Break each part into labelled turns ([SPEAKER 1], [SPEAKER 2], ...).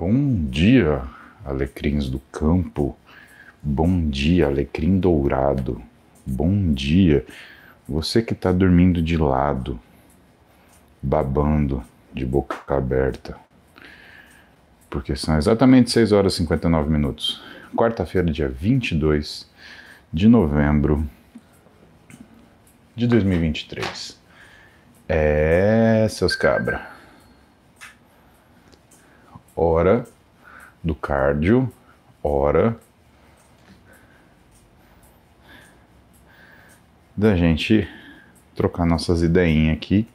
[SPEAKER 1] Bom dia, alecrins do campo. Bom dia, alecrim dourado. Bom dia, você que está dormindo de lado, babando, de boca aberta. Porque são exatamente 6 horas e 59 minutos. Quarta-feira, dia 22 de novembro de 2023. É, seus cabra hora do cardio, hora da gente trocar nossas ideinhas aqui.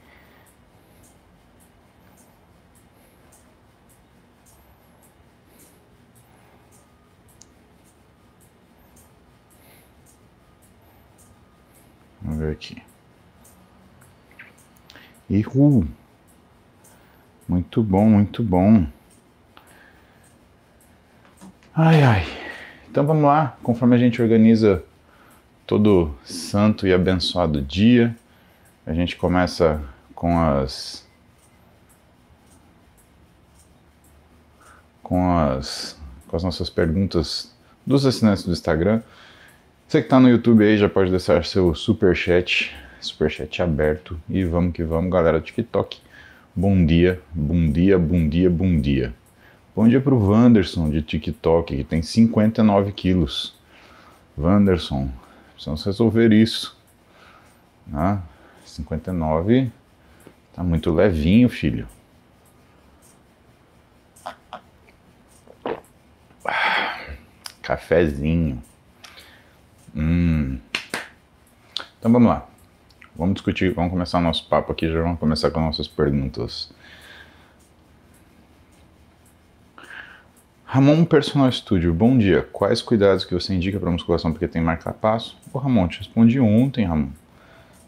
[SPEAKER 1] Vamos ver aqui. E muito bom, muito bom. Ai, ai. Então vamos lá, conforme a gente organiza todo santo e abençoado dia, a gente começa com as. com as. com as nossas perguntas dos assinantes do Instagram. Você que está no YouTube aí já pode deixar seu super chat, super chat aberto e vamos que vamos, galera do TikTok. Bom dia, bom dia, bom dia, bom dia. Bom dia pro Wanderson de TikTok, que tem 59 quilos. Wanderson, precisamos resolver isso. Né? Ah, 59 tá muito levinho, filho. Cafézinho. Hum. Então vamos lá. Vamos discutir, vamos começar o nosso papo aqui, já vamos começar com nossas perguntas. Ramon Personal Studio, bom dia. Quais cuidados que você indica para musculação porque tem marca-passo? Ô Ramon, te respondi ontem, Ramon.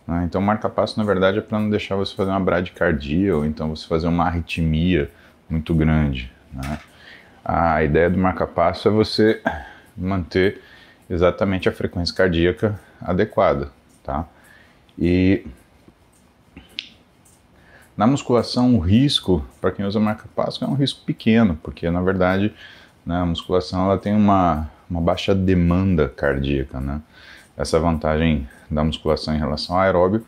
[SPEAKER 1] Ah, então, marca-passo na verdade é para não deixar você fazer uma bradicardia ou então você fazer uma arritmia muito grande. Né? A ideia do marca-passo é você manter exatamente a frequência cardíaca adequada, tá? E na musculação, o risco para quem usa marca passo é um risco pequeno, porque na verdade né, a musculação ela tem uma, uma baixa demanda cardíaca. Né? Essa vantagem da musculação em relação ao aeróbio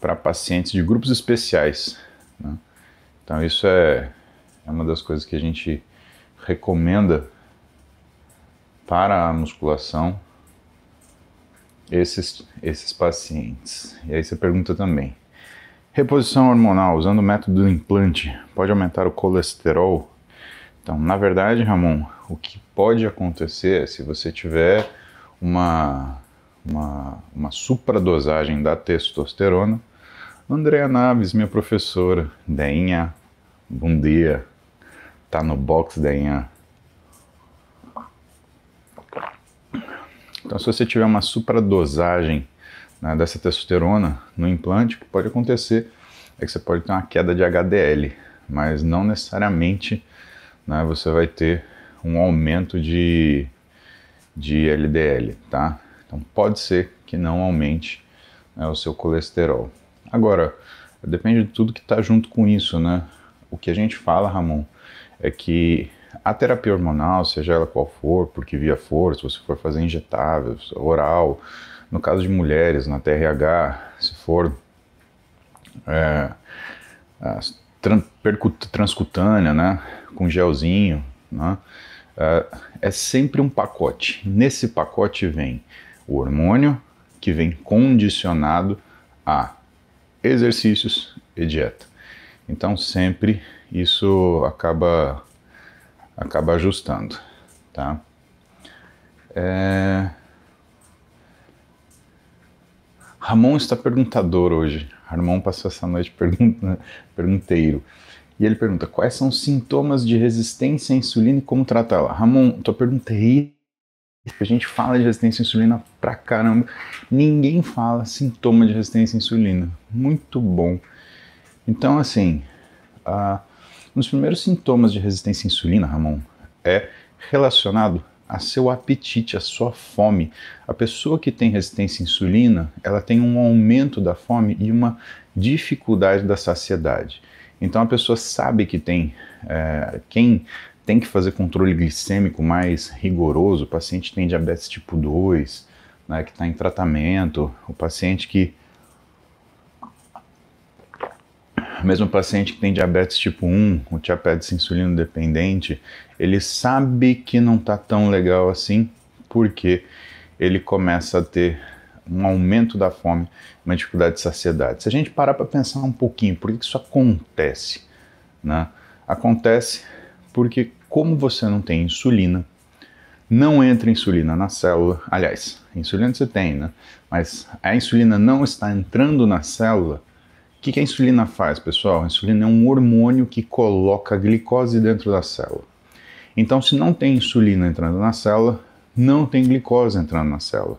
[SPEAKER 1] para pacientes de grupos especiais. Né? Então, isso é, é uma das coisas que a gente recomenda para a musculação esses, esses pacientes. E aí você pergunta também Reposição hormonal usando o método do implante pode aumentar o colesterol? Então, na verdade, Ramon, o que pode acontecer é se você tiver uma, uma, uma supradosagem da testosterona, Andréa Naves, minha professora, Deinha, bom dia, tá no box, Deinha. Então, se você tiver uma supradosagem né, dessa testosterona no implante, o que pode acontecer é que você pode ter uma queda de HDL, mas não necessariamente né, você vai ter um aumento de, de LDL, tá? Então pode ser que não aumente né, o seu colesterol. Agora, depende de tudo que está junto com isso, né? O que a gente fala, Ramon, é que a terapia hormonal, seja ela qual for, porque via força, se você for fazer injetável, oral, no caso de mulheres, na TRH, se for é, transcutânea, né, com gelzinho, né, é, é sempre um pacote. Nesse pacote vem o hormônio, que vem condicionado a exercícios e dieta. Então sempre isso acaba acaba ajustando, tá? É... Ramon está perguntador hoje. Ramon passou essa noite né, pergunteiro. E ele pergunta: quais são os sintomas de resistência à insulina e como tratá-la? Ramon, tua pergunta é a gente fala de resistência à insulina pra caramba. Ninguém fala sintoma de resistência à insulina. Muito bom. Então, assim, uh, um dos primeiros sintomas de resistência à insulina, Ramon, é relacionado a seu apetite, a sua fome. A pessoa que tem resistência à insulina, ela tem um aumento da fome e uma dificuldade da saciedade. Então a pessoa sabe que tem, é, quem tem que fazer controle glicêmico mais rigoroso, o paciente tem diabetes tipo 2, né, que está em tratamento, o paciente que mesmo paciente que tem diabetes tipo 1, o diabetes insulino dependente, ele sabe que não está tão legal assim, porque ele começa a ter um aumento da fome, uma dificuldade de saciedade. Se a gente parar para pensar um pouquinho, por que isso acontece? Né? Acontece porque, como você não tem insulina, não entra insulina na célula. Aliás, insulina você tem, né? Mas a insulina não está entrando na célula o que, que a insulina faz, pessoal? A insulina é um hormônio que coloca a glicose dentro da célula. Então, se não tem insulina entrando na célula, não tem glicose entrando na célula.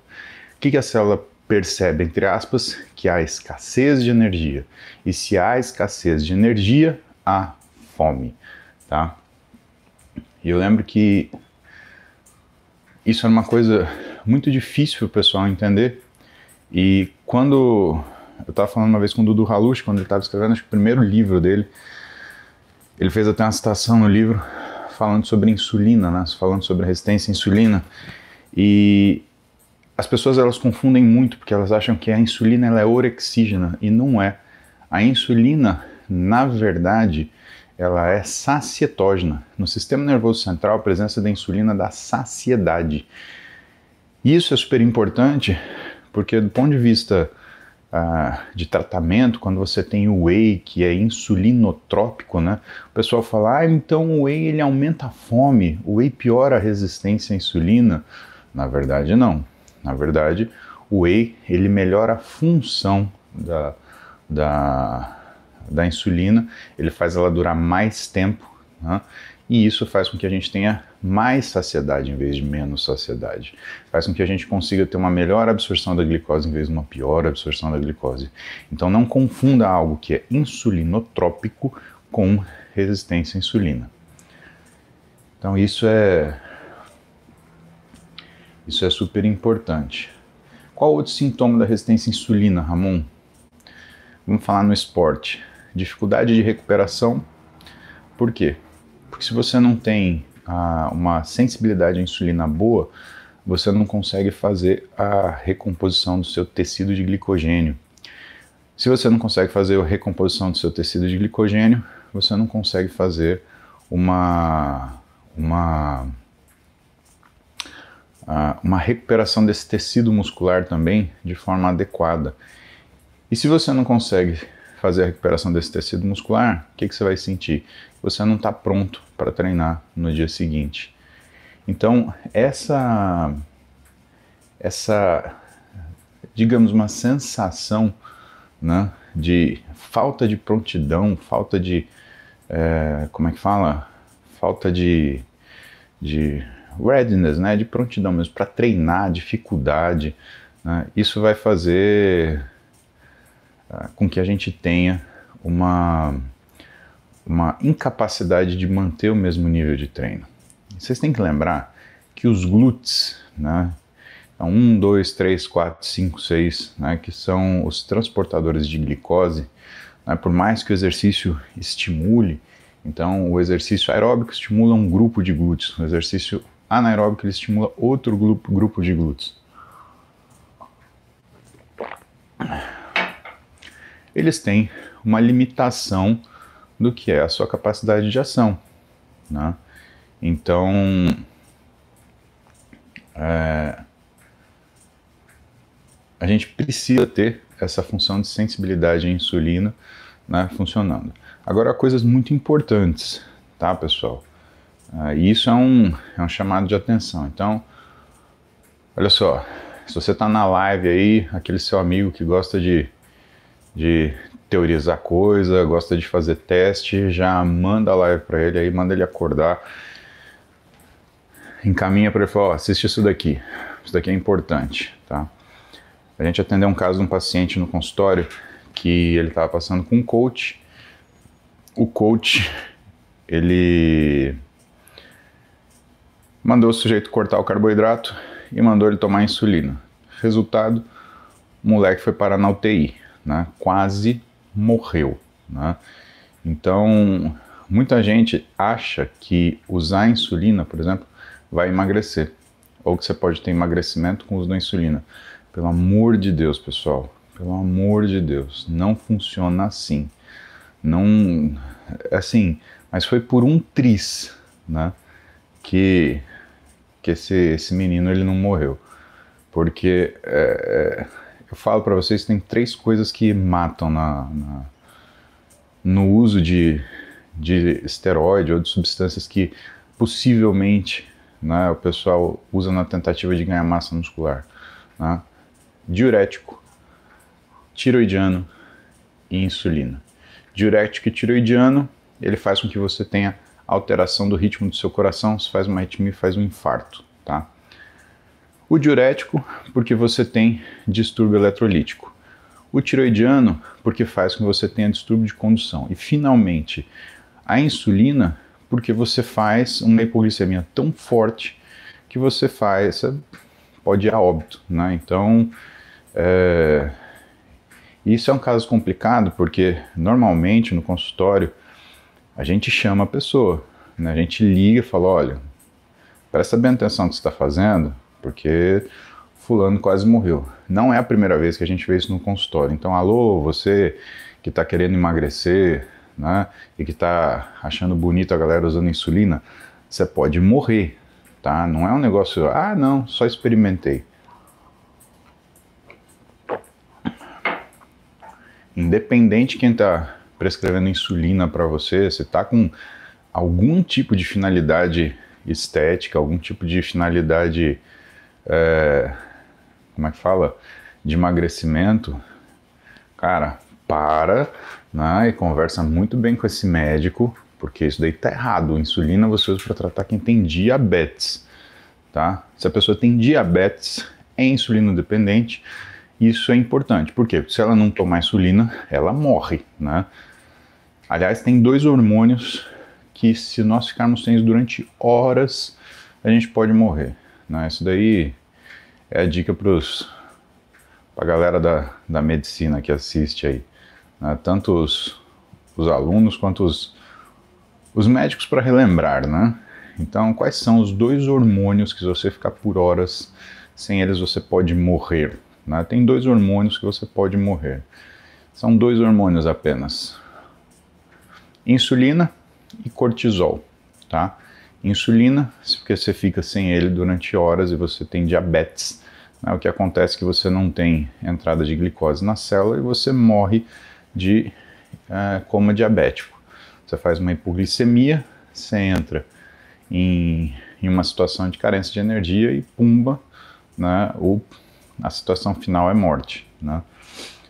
[SPEAKER 1] O que, que a célula percebe, entre aspas, que há escassez de energia. E se há escassez de energia, há fome, tá? E eu lembro que isso era uma coisa muito difícil para o pessoal entender. E quando eu estava falando uma vez com o Dudu Halush, quando ele estava escrevendo acho que o primeiro livro dele. Ele fez até uma citação no livro falando sobre insulina, né? falando sobre resistência à insulina. E as pessoas elas confundem muito porque elas acham que a insulina ela é orexígena e não é. A insulina, na verdade, ela é sacietógena. No sistema nervoso central, a presença da insulina dá saciedade. Isso é super importante porque do ponto de vista ah, de tratamento, quando você tem o whey, que é insulinotrópico, né? O pessoal fala, ah, então o whey ele aumenta a fome, o whey piora a resistência à insulina. Na verdade, não. Na verdade, o whey ele melhora a função da, da, da insulina, ele faz ela durar mais tempo, né? e isso faz com que a gente tenha mais saciedade em vez de menos saciedade. Faz com que a gente consiga ter uma melhor absorção da glicose em vez de uma pior absorção da glicose. Então não confunda algo que é insulinotrópico com resistência à insulina. Então isso é isso é super importante. Qual outro sintoma da resistência à insulina, Ramon? Vamos falar no esporte. Dificuldade de recuperação. Por quê? Porque se você não tem a, ah, uma sensibilidade à insulina boa, você não consegue fazer a recomposição do seu tecido de glicogênio. Se você não consegue fazer a recomposição do seu tecido de glicogênio, você não consegue fazer uma, uma, ah, uma recuperação desse tecido muscular também de forma adequada. E se você não consegue fazer a recuperação desse tecido muscular, o que, que você vai sentir? Você não está pronto para treinar no dia seguinte. Então, essa, essa digamos, uma sensação né, de falta de prontidão, falta de. É, como é que fala? Falta de, de readiness, né, de prontidão mesmo, para treinar, dificuldade. Né, isso vai fazer é, com que a gente tenha uma uma incapacidade de manter o mesmo nível de treino. Vocês têm que lembrar que os glúteos, né? Então, 1, 2, 3, 4, 5, 6, né, que são os transportadores de glicose, né, por mais que o exercício estimule, então o exercício aeróbico estimula um grupo de glúteos, o exercício anaeróbico ele estimula outro grupo, grupo de glúteos. Eles têm uma limitação do que é a sua capacidade de ação. Né? Então, é, a gente precisa ter essa função de sensibilidade à insulina né, funcionando. Agora, coisas muito importantes, tá, pessoal? É, isso é um, é um chamado de atenção. Então, olha só, se você está na live aí, aquele seu amigo que gosta de, de teorizar coisa, gosta de fazer teste, já manda a live para ele aí, manda ele acordar. Encaminha para ele falar, ó, assiste isso daqui. Isso daqui é importante, tá? A gente atendeu um caso de um paciente no consultório que ele estava passando com um coach. O coach, ele mandou o sujeito cortar o carboidrato e mandou ele tomar insulina. Resultado, o moleque foi parar na UTI, né? Quase morreu. Né? Então, muita gente acha que usar insulina, por exemplo, vai emagrecer, ou que você pode ter emagrecimento com o uso da insulina. Pelo amor de Deus, pessoal, pelo amor de Deus, não funciona assim. Não, assim, mas foi por um tris, né, que, que esse, esse menino ele não morreu. Porque é, é eu falo para vocês que tem três coisas que matam na, na, no uso de, de esteroide ou de substâncias que possivelmente né, o pessoal usa na tentativa de ganhar massa muscular. Né? Diurético, tiroidiano e insulina. Diurético e tiroidiano, ele faz com que você tenha alteração do ritmo do seu coração, se faz uma arritmia, faz um infarto, tá? O diurético, porque você tem distúrbio eletrolítico. O tiroidiano, porque faz com que você tenha distúrbio de condução. E finalmente, a insulina, porque você faz uma hipoglicemia tão forte que você faz, pode ir a óbito, né? Então, é, isso é um caso complicado porque normalmente no consultório a gente chama a pessoa, né? a gente liga e fala, olha, presta bem atenção no que você está fazendo, porque fulano quase morreu. Não é a primeira vez que a gente vê isso no consultório. Então, alô, você que está querendo emagrecer, né, e que está achando bonito a galera usando insulina, você pode morrer, tá? Não é um negócio, ah, não, só experimentei. Independente quem está prescrevendo insulina para você, se está com algum tipo de finalidade estética, algum tipo de finalidade é, como é que fala? De emagrecimento, cara, para né, e conversa muito bem com esse médico, porque isso daí tá errado. Insulina você usa para tratar quem tem diabetes, tá? Se a pessoa tem diabetes, é insulino dependente, isso é importante. Por quê? Porque se ela não tomar insulina, ela morre, né? Aliás, tem dois hormônios que se nós ficarmos sem durante horas, a gente pode morrer. Né? Isso daí é a dica para a galera da, da medicina que assiste aí. Né? Tanto os, os alunos quanto os, os médicos para relembrar, né? Então, quais são os dois hormônios que se você ficar por horas sem eles você pode morrer? Né? Tem dois hormônios que você pode morrer. São dois hormônios apenas: insulina e cortisol, tá? insulina, porque você fica sem ele durante horas e você tem diabetes. Né? O que acontece é que você não tem entrada de glicose na célula e você morre de é, coma diabético. Você faz uma hipoglicemia, você entra em, em uma situação de carência de energia e pumba, né? O, a situação final é morte. Né?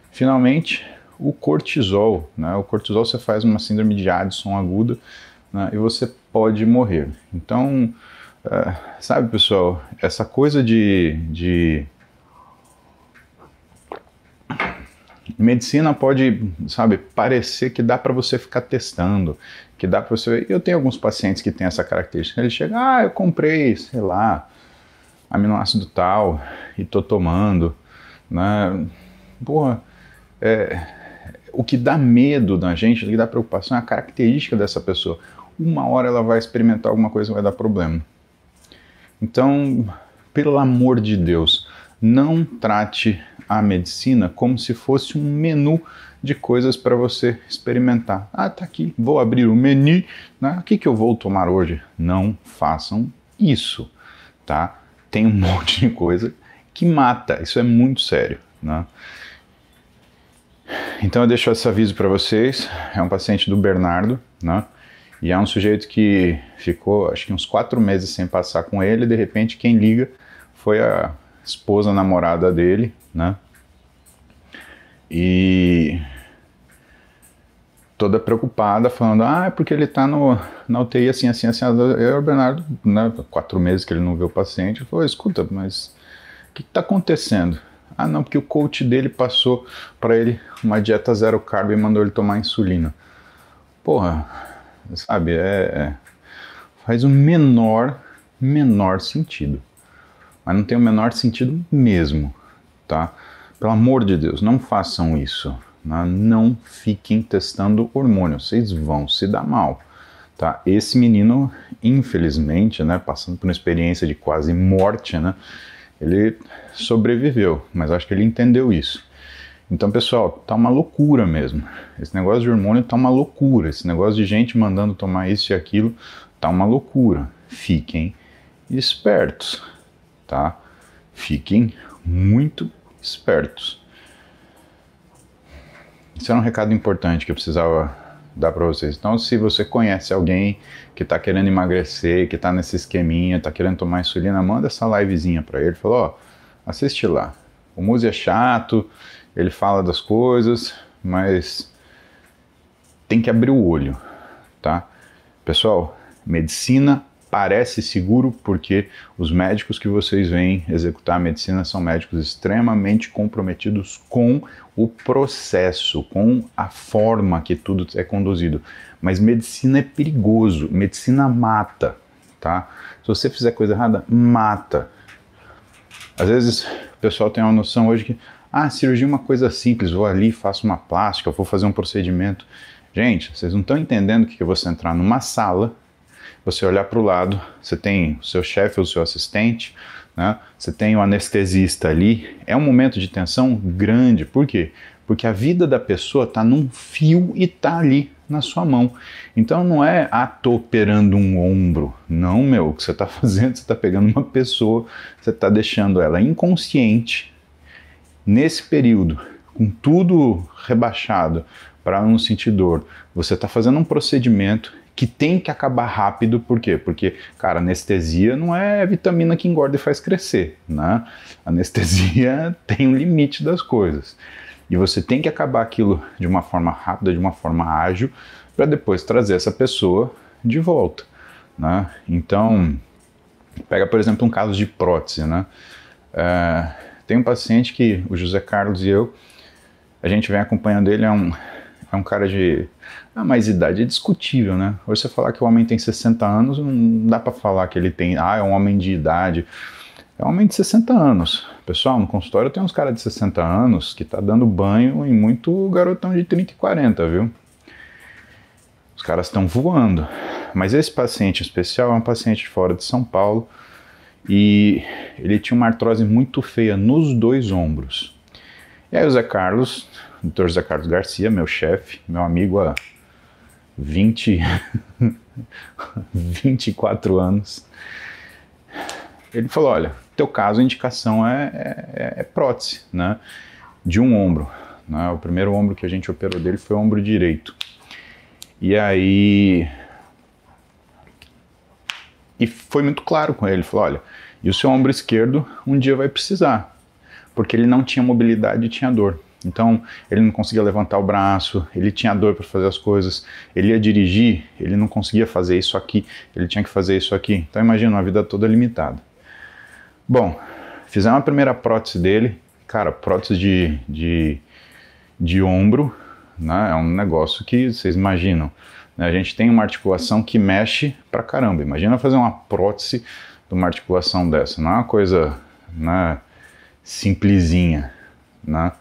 [SPEAKER 1] Finalmente, o cortisol. Né? O cortisol você faz uma síndrome de Addison aguda, né, e você pode morrer. Então, uh, sabe, pessoal, essa coisa de, de medicina pode, sabe, parecer que dá para você ficar testando, que dá para você. Eu tenho alguns pacientes que têm essa característica. Ele chega, ah, eu comprei, sei lá, aminoácido tal e tô tomando, né? Porra, é, o que dá medo na gente, o que dá preocupação é a característica dessa pessoa uma hora ela vai experimentar alguma coisa vai dar problema. Então, pelo amor de Deus, não trate a medicina como se fosse um menu de coisas para você experimentar. Ah, tá aqui, vou abrir o menu, né? o que, que eu vou tomar hoje? Não façam isso, tá? Tem um monte de coisa que mata, isso é muito sério, né? Então eu deixo esse aviso para vocês, é um paciente do Bernardo, né? E é um sujeito que ficou, acho que uns quatro meses sem passar com ele. De repente, quem liga foi a esposa, a namorada dele, né? E toda preocupada, falando: Ah, é porque ele está no, na UTI assim, assim, assim. Eu, o Bernardo, né, quatro meses que ele não vê o paciente, ele falou: Escuta, mas o que está acontecendo? Ah, não, porque o coach dele passou para ele uma dieta zero carb e mandou ele tomar insulina. Porra, sabe? É, é, faz o menor, menor sentido. Mas não tem o menor sentido mesmo, tá? Pelo amor de Deus, não façam isso. Né? Não fiquem testando hormônio, vocês vão se dar mal. Tá? Esse menino, infelizmente, né, passando por uma experiência de quase morte, né, ele sobreviveu, mas acho que ele entendeu isso. Então, pessoal, tá uma loucura mesmo. Esse negócio de hormônio tá uma loucura. Esse negócio de gente mandando tomar isso e aquilo tá uma loucura. Fiquem espertos, tá? Fiquem muito espertos. Isso era um recado importante que eu precisava dar para vocês. Então, se você conhece alguém que está querendo emagrecer, que está nesse esqueminha, está querendo tomar insulina, manda essa livezinha para ele. Falou, ó, assiste lá. O muse é chato, ele fala das coisas, mas tem que abrir o olho, tá? Pessoal, medicina parece seguro porque os médicos que vocês vêm executar a medicina são médicos extremamente comprometidos com o processo, com a forma que tudo é conduzido. Mas medicina é perigoso, medicina mata, tá? Se você fizer coisa errada, mata. Às vezes o pessoal tem uma noção hoje que ah, cirurgia é uma coisa simples, vou ali, faço uma plástica, vou fazer um procedimento. Gente, vocês não estão entendendo que, é você entrar numa sala, você olhar para o lado, você tem o seu chefe ou o seu assistente, né? você tem o anestesista ali. É um momento de tensão grande. Por quê? Porque a vida da pessoa está num fio e está ali na sua mão. Então não é ah, tô operando um ombro. Não, meu, o que você está fazendo, você está pegando uma pessoa, você está deixando ela inconsciente, Nesse período, com tudo rebaixado para não sentir dor, você está fazendo um procedimento que tem que acabar rápido, por quê? Porque, cara, anestesia não é vitamina que engorda e faz crescer, né? Anestesia tem um limite das coisas. E você tem que acabar aquilo de uma forma rápida, de uma forma ágil, para depois trazer essa pessoa de volta, né? Então, pega, por exemplo, um caso de prótese, né? É tem um paciente que o José Carlos e eu, a gente vem acompanhando ele, é um, é um cara de. Ah, idade é discutível, né? Hoje você falar que o homem tem 60 anos, não dá para falar que ele tem. Ah, é um homem de idade. É um homem de 60 anos. Pessoal, no consultório tem uns caras de 60 anos que tá dando banho em muito garotão de 30 e 40, viu? Os caras estão voando. Mas esse paciente especial é um paciente fora de São Paulo e ele tinha uma artrose muito feia nos dois ombros. E aí o Zé Carlos, o Dr. Zé Carlos Garcia, meu chefe, meu amigo há 20, 24 anos, ele falou: olha, teu caso a indicação é, é, é, é prótese, né? De um ombro. Né? O primeiro ombro que a gente operou dele foi o ombro direito. E aí e foi muito claro com ele. Ele falou: olha, e o seu ombro esquerdo um dia vai precisar, porque ele não tinha mobilidade e tinha dor. Então, ele não conseguia levantar o braço, ele tinha dor para fazer as coisas, ele ia dirigir, ele não conseguia fazer isso aqui, ele tinha que fazer isso aqui. Então, imagina uma vida toda limitada. Bom, fizeram a primeira prótese dele, cara, prótese de, de, de ombro, né? É um negócio que vocês imaginam. Né? A gente tem uma articulação que mexe pra caramba. Imagina fazer uma prótese de uma articulação dessa. Não é uma coisa né, simplesinha. Né?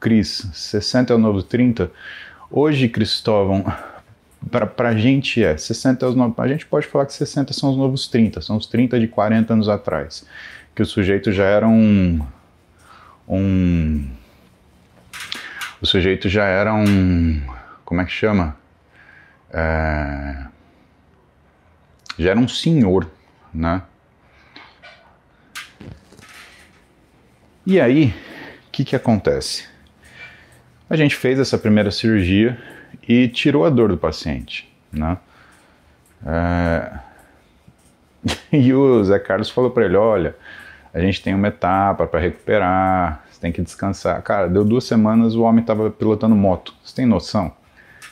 [SPEAKER 1] Cris, 60 é o novo 30? Hoje, Cristóvão, para a gente é. 60 é os novos, a gente pode falar que 60 são os novos 30, são os 30 de 40 anos atrás, que o sujeito já era um. um o sujeito já era um. Como é que chama? É, já era um senhor, né? E aí, o que, que acontece? A gente fez essa primeira cirurgia e tirou a dor do paciente, né? É... E o Zé Carlos falou para ele: olha, a gente tem uma etapa para recuperar, você tem que descansar. Cara, deu duas semanas, o homem estava pilotando moto. Você tem noção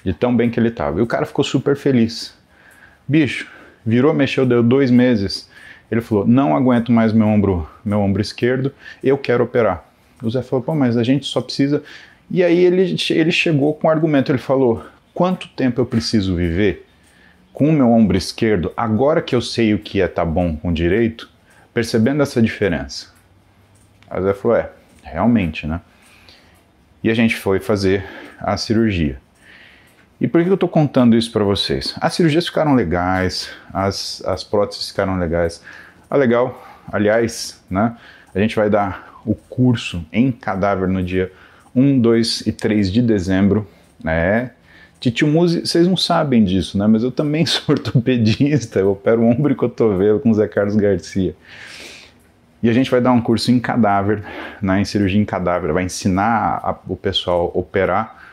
[SPEAKER 1] de tão bem que ele estava? E o cara ficou super feliz. Bicho, Virou, mexeu, deu dois meses. Ele falou: Não aguento mais meu ombro, meu ombro esquerdo, eu quero operar. O Zé falou: Pô, mas a gente só precisa. E aí ele, ele chegou com um argumento: ele falou, quanto tempo eu preciso viver com o meu ombro esquerdo, agora que eu sei o que é tá bom com o direito, percebendo essa diferença? Aí o Zé falou: É, realmente, né? E a gente foi fazer a cirurgia. E por que eu estou contando isso para vocês? As cirurgias ficaram legais, as, as próteses ficaram legais. Ah, legal. Aliás, né, a gente vai dar o curso em cadáver no dia 1, 2 e 3 de dezembro. né? Titio Muzi, vocês não sabem disso, né? Mas eu também sou ortopedista, eu opero ombro e cotovelo com o Zé Carlos Garcia. E a gente vai dar um curso em cadáver, né, em cirurgia em cadáver, vai ensinar a, o pessoal a operar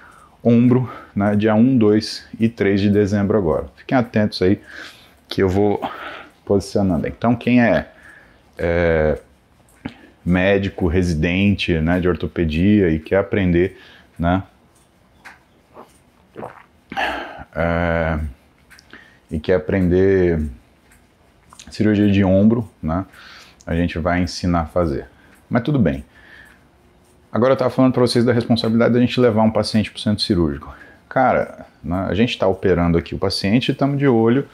[SPEAKER 1] ombro né, dia 1, 2 e 3 de dezembro agora. Fiquem atentos aí que eu vou posicionando. Então, quem é, é médico residente né, de ortopedia e quer aprender, né, é, e quer aprender cirurgia de ombro, né, a gente vai ensinar a fazer. Mas tudo bem. Agora eu estava falando para vocês da responsabilidade da gente levar um paciente para o centro cirúrgico. Cara, né, a gente está operando aqui o paciente e estamos de olho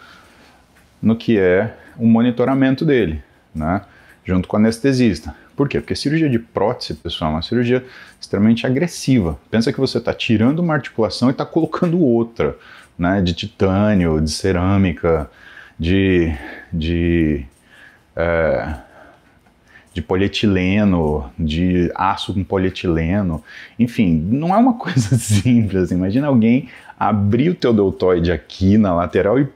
[SPEAKER 1] no que é o monitoramento dele, né, junto com o anestesista. Por quê? Porque cirurgia de prótese, pessoal, é uma cirurgia extremamente agressiva. Pensa que você está tirando uma articulação e está colocando outra, né, de titânio, de cerâmica, de, de é, de polietileno, de aço com polietileno. Enfim, não é uma coisa simples. Assim. Imagina alguém abrir o teu deltoide aqui na lateral e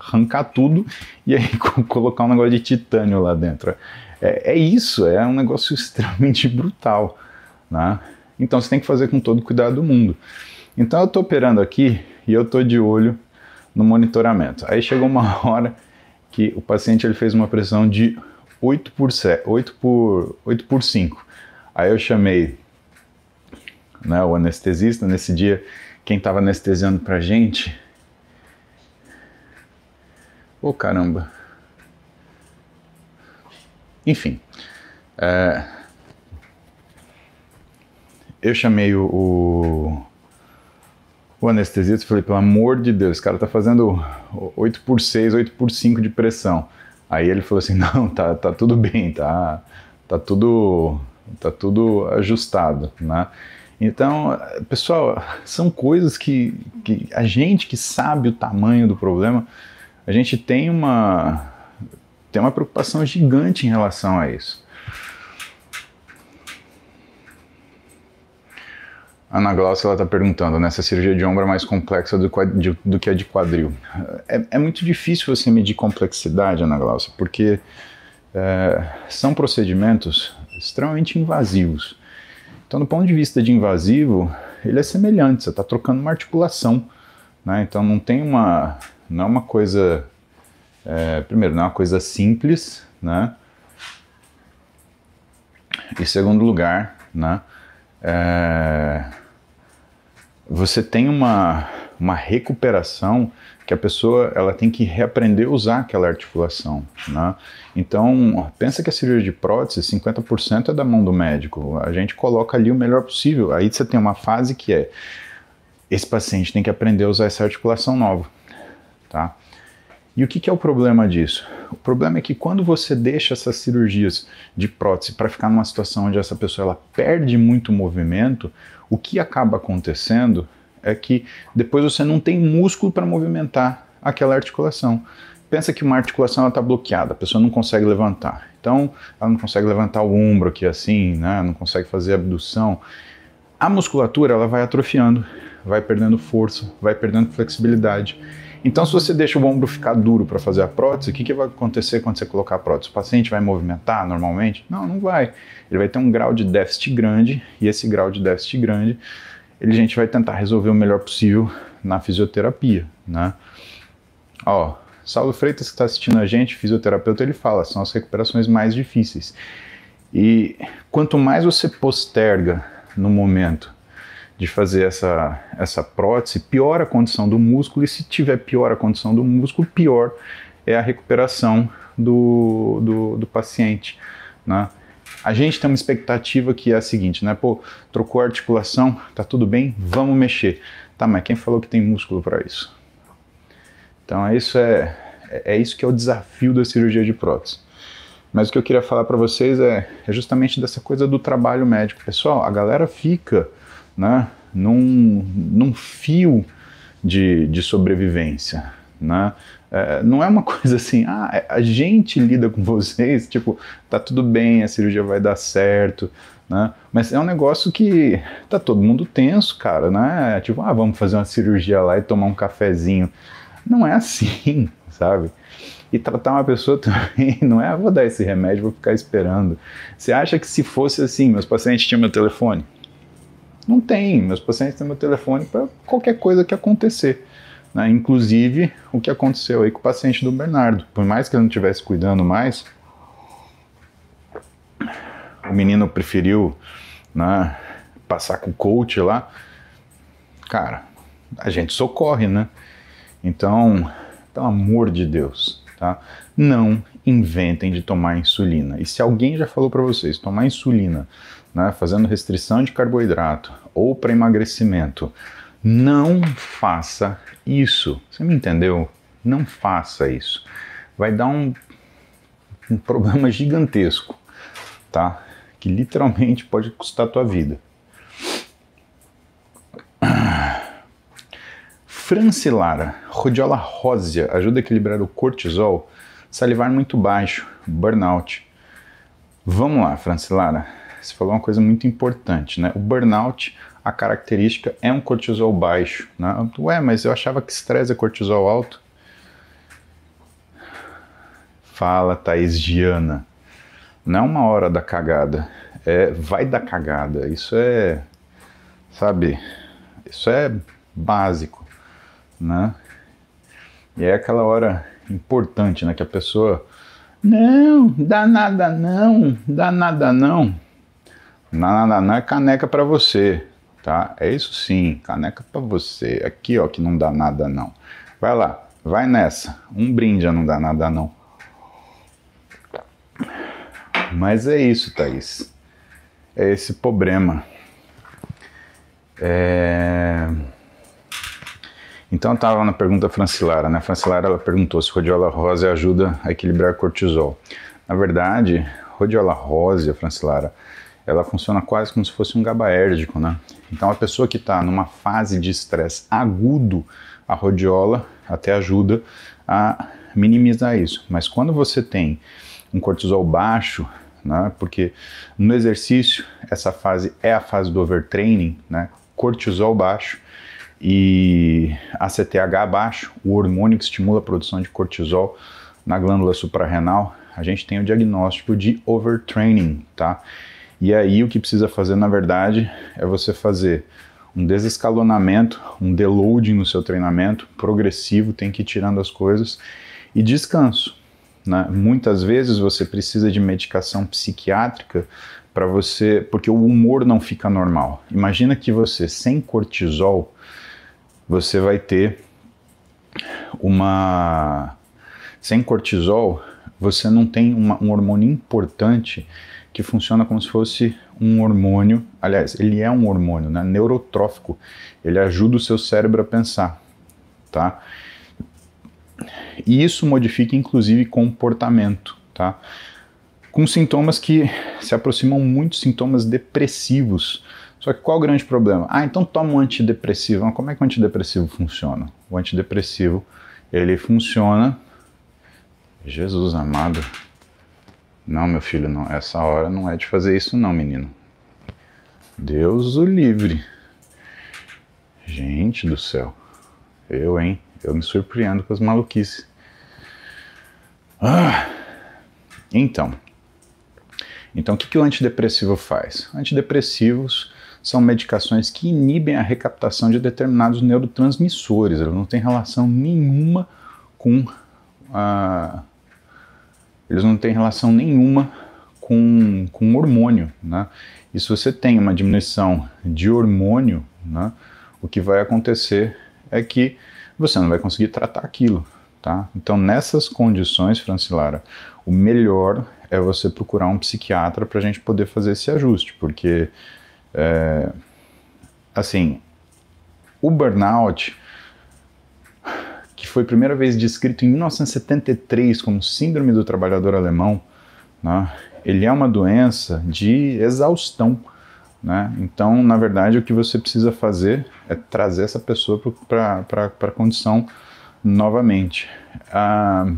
[SPEAKER 1] arrancar tudo e aí colocar um negócio de titânio lá dentro. É, é isso, é um negócio extremamente brutal. Né? Então você tem que fazer com todo o cuidado do mundo. Então eu estou operando aqui e eu estou de olho no monitoramento. Aí chegou uma hora que o paciente ele fez uma pressão de 8 por, 7, 8 por, 8 por 5. Aí eu chamei né, o anestesista. Nesse dia, quem estava anestesiando pra gente. Ô oh, caramba! Enfim. É, eu chamei o, o, o anestesista e falei, pelo amor de Deus, esse cara tá fazendo 8 por 6, 8 por 5 de pressão. Aí ele falou assim: "Não, tá, tá tudo bem, tá, tá tudo, tá tudo ajustado, né?" Então, pessoal, são coisas que, que a gente que sabe o tamanho do problema, a gente tem uma tem uma preocupação gigante em relação a isso. Ana Glaucia ela está perguntando, né? cirurgia de ombro é mais complexa do, de, do que a de quadril. É, é, muito difícil você medir complexidade, Ana Glaucia, porque é, são procedimentos extremamente invasivos. Então, do ponto de vista de invasivo, ele é semelhante, você está trocando uma articulação, né? Então, não tem uma... não é uma coisa... É, primeiro, não é uma coisa simples, né? E segundo lugar, né? É, você tem uma, uma recuperação que a pessoa ela tem que reaprender a usar aquela articulação. Né? Então, pensa que a cirurgia de prótese, 50% é da mão do médico. A gente coloca ali o melhor possível. Aí você tem uma fase que é esse paciente tem que aprender a usar essa articulação nova. Tá? E o que, que, é o problema disso? O problema é que quando você deixa essas cirurgias de prótese para ficar numa situação onde essa pessoa ela perde muito movimento, o que acaba acontecendo é que depois você não tem músculo para movimentar aquela articulação. Pensa que uma articulação está bloqueada, a pessoa não consegue levantar. Então, ela não consegue levantar o ombro aqui assim, né? não consegue fazer abdução. A musculatura ela vai atrofiando, vai perdendo força, vai perdendo flexibilidade. Então, se você deixa o ombro ficar duro para fazer a prótese, o que, que vai acontecer quando você colocar a prótese? O paciente vai movimentar normalmente? Não, não vai. Ele vai ter um grau de déficit grande e esse grau de déficit grande ele, a gente vai tentar resolver o melhor possível na fisioterapia, né? Ó, Saulo Freitas que está assistindo a gente, fisioterapeuta, ele fala, são as recuperações mais difíceis. E quanto mais você posterga no momento de fazer essa, essa prótese, pior a condição do músculo, e se tiver pior a condição do músculo, pior é a recuperação do, do, do paciente. Né? A gente tem uma expectativa que é a seguinte, né? Pô, trocou a articulação, tá tudo bem, vamos mexer. Tá, mas quem falou que tem músculo para isso? Então, isso é, é isso que é o desafio da cirurgia de prótese. Mas o que eu queria falar para vocês é, é justamente dessa coisa do trabalho médico. Pessoal, a galera fica né, num, num fio de, de sobrevivência. Né? É, não é uma coisa assim, ah, é, a gente lida com vocês, tipo, tá tudo bem, a cirurgia vai dar certo, né? Mas é um negócio que tá todo mundo tenso, cara, né? É tipo, ah, vamos fazer uma cirurgia lá e tomar um cafezinho. Não é assim, sabe? E tratar uma pessoa também não é, ah, vou dar esse remédio, vou ficar esperando. Você acha que se fosse assim, meus pacientes tinham meu telefone? Não tem. Meus pacientes têm meu telefone para qualquer coisa que acontecer. Né? Inclusive o que aconteceu aí com o paciente do Bernardo. Por mais que ele não estivesse cuidando mais, o menino preferiu né, passar com o coach lá. Cara, a gente socorre, né? Então, pelo amor de Deus, tá? Não inventem de tomar insulina. E se alguém já falou para vocês, tomar insulina né, fazendo restrição de carboidrato ou para emagrecimento, não faça isso. Você me entendeu? Não faça isso. Vai dar um, um problema gigantesco, tá? Que literalmente pode custar a tua vida. Francilara, rodiola rósea ajuda a equilibrar o cortisol, salivar muito baixo, burnout. Vamos lá, Francilara você falou uma coisa muito importante, né? O burnout, a característica é um cortisol baixo, né? Ué, mas eu achava que estresse é cortisol alto. Fala, Thaís Diana. Não é uma hora da cagada, é vai da cagada. Isso é, sabe, isso é básico, né? E é aquela hora importante, né? Que a pessoa não, dá nada não, dá nada não. Nananã é caneca para você, tá? É isso sim, caneca para você. Aqui, ó, que não dá nada não. Vai lá, vai nessa. Um brinde já não dá nada não. Mas é isso, Thaís. É esse problema. É... Então, eu estava na pergunta Francilara, né? A Francilara ela perguntou se rodiola rosa ajuda a equilibrar cortisol. Na verdade, rodiola rosa, Francilara, ela funciona quase como se fosse um gabaérgico, né? Então a pessoa que está numa fase de estresse agudo, a rodiola até ajuda a minimizar isso. Mas quando você tem um cortisol baixo, né? Porque no exercício essa fase é a fase do overtraining, né? Cortisol baixo e ACTH baixo, o hormônio que estimula a produção de cortisol na glândula suprarrenal, a gente tem o diagnóstico de overtraining, tá? E aí o que precisa fazer, na verdade, é você fazer um desescalonamento, um deloading no seu treinamento, progressivo, tem que ir tirando as coisas, e descanso. Né? Muitas vezes você precisa de medicação psiquiátrica para você, porque o humor não fica normal. Imagina que você, sem cortisol, você vai ter uma. Sem cortisol, você não tem uma, um hormônio importante que funciona como se fosse um hormônio. Aliás, ele é um hormônio, né? Neurotrófico. Ele ajuda o seu cérebro a pensar, tá? E isso modifica inclusive comportamento, tá? Com sintomas que se aproximam muito sintomas depressivos. Só que qual o grande problema? Ah, então toma um antidepressivo. Mas como é que o antidepressivo funciona? O antidepressivo, ele funciona Jesus amado. Não, meu filho, não. Essa hora não é de fazer isso, não, menino. Deus o livre. Gente do céu. Eu, hein? Eu me surpreendo com as maluquices. Ah. Então. Então, o que, que o antidepressivo faz? Antidepressivos são medicações que inibem a recaptação de determinados neurotransmissores. Ela não tem relação nenhuma com a ah, eles não têm relação nenhuma com, com hormônio, né? E se você tem uma diminuição de hormônio, né, o que vai acontecer é que você não vai conseguir tratar aquilo, tá? Então, nessas condições, Francilara, o melhor é você procurar um psiquiatra para a gente poder fazer esse ajuste, porque, é, assim, o burnout foi a primeira vez descrito em 1973 como Síndrome do Trabalhador Alemão, né, ele é uma doença de exaustão. Né? Então, na verdade, o que você precisa fazer é trazer essa pessoa para a condição novamente. Ah,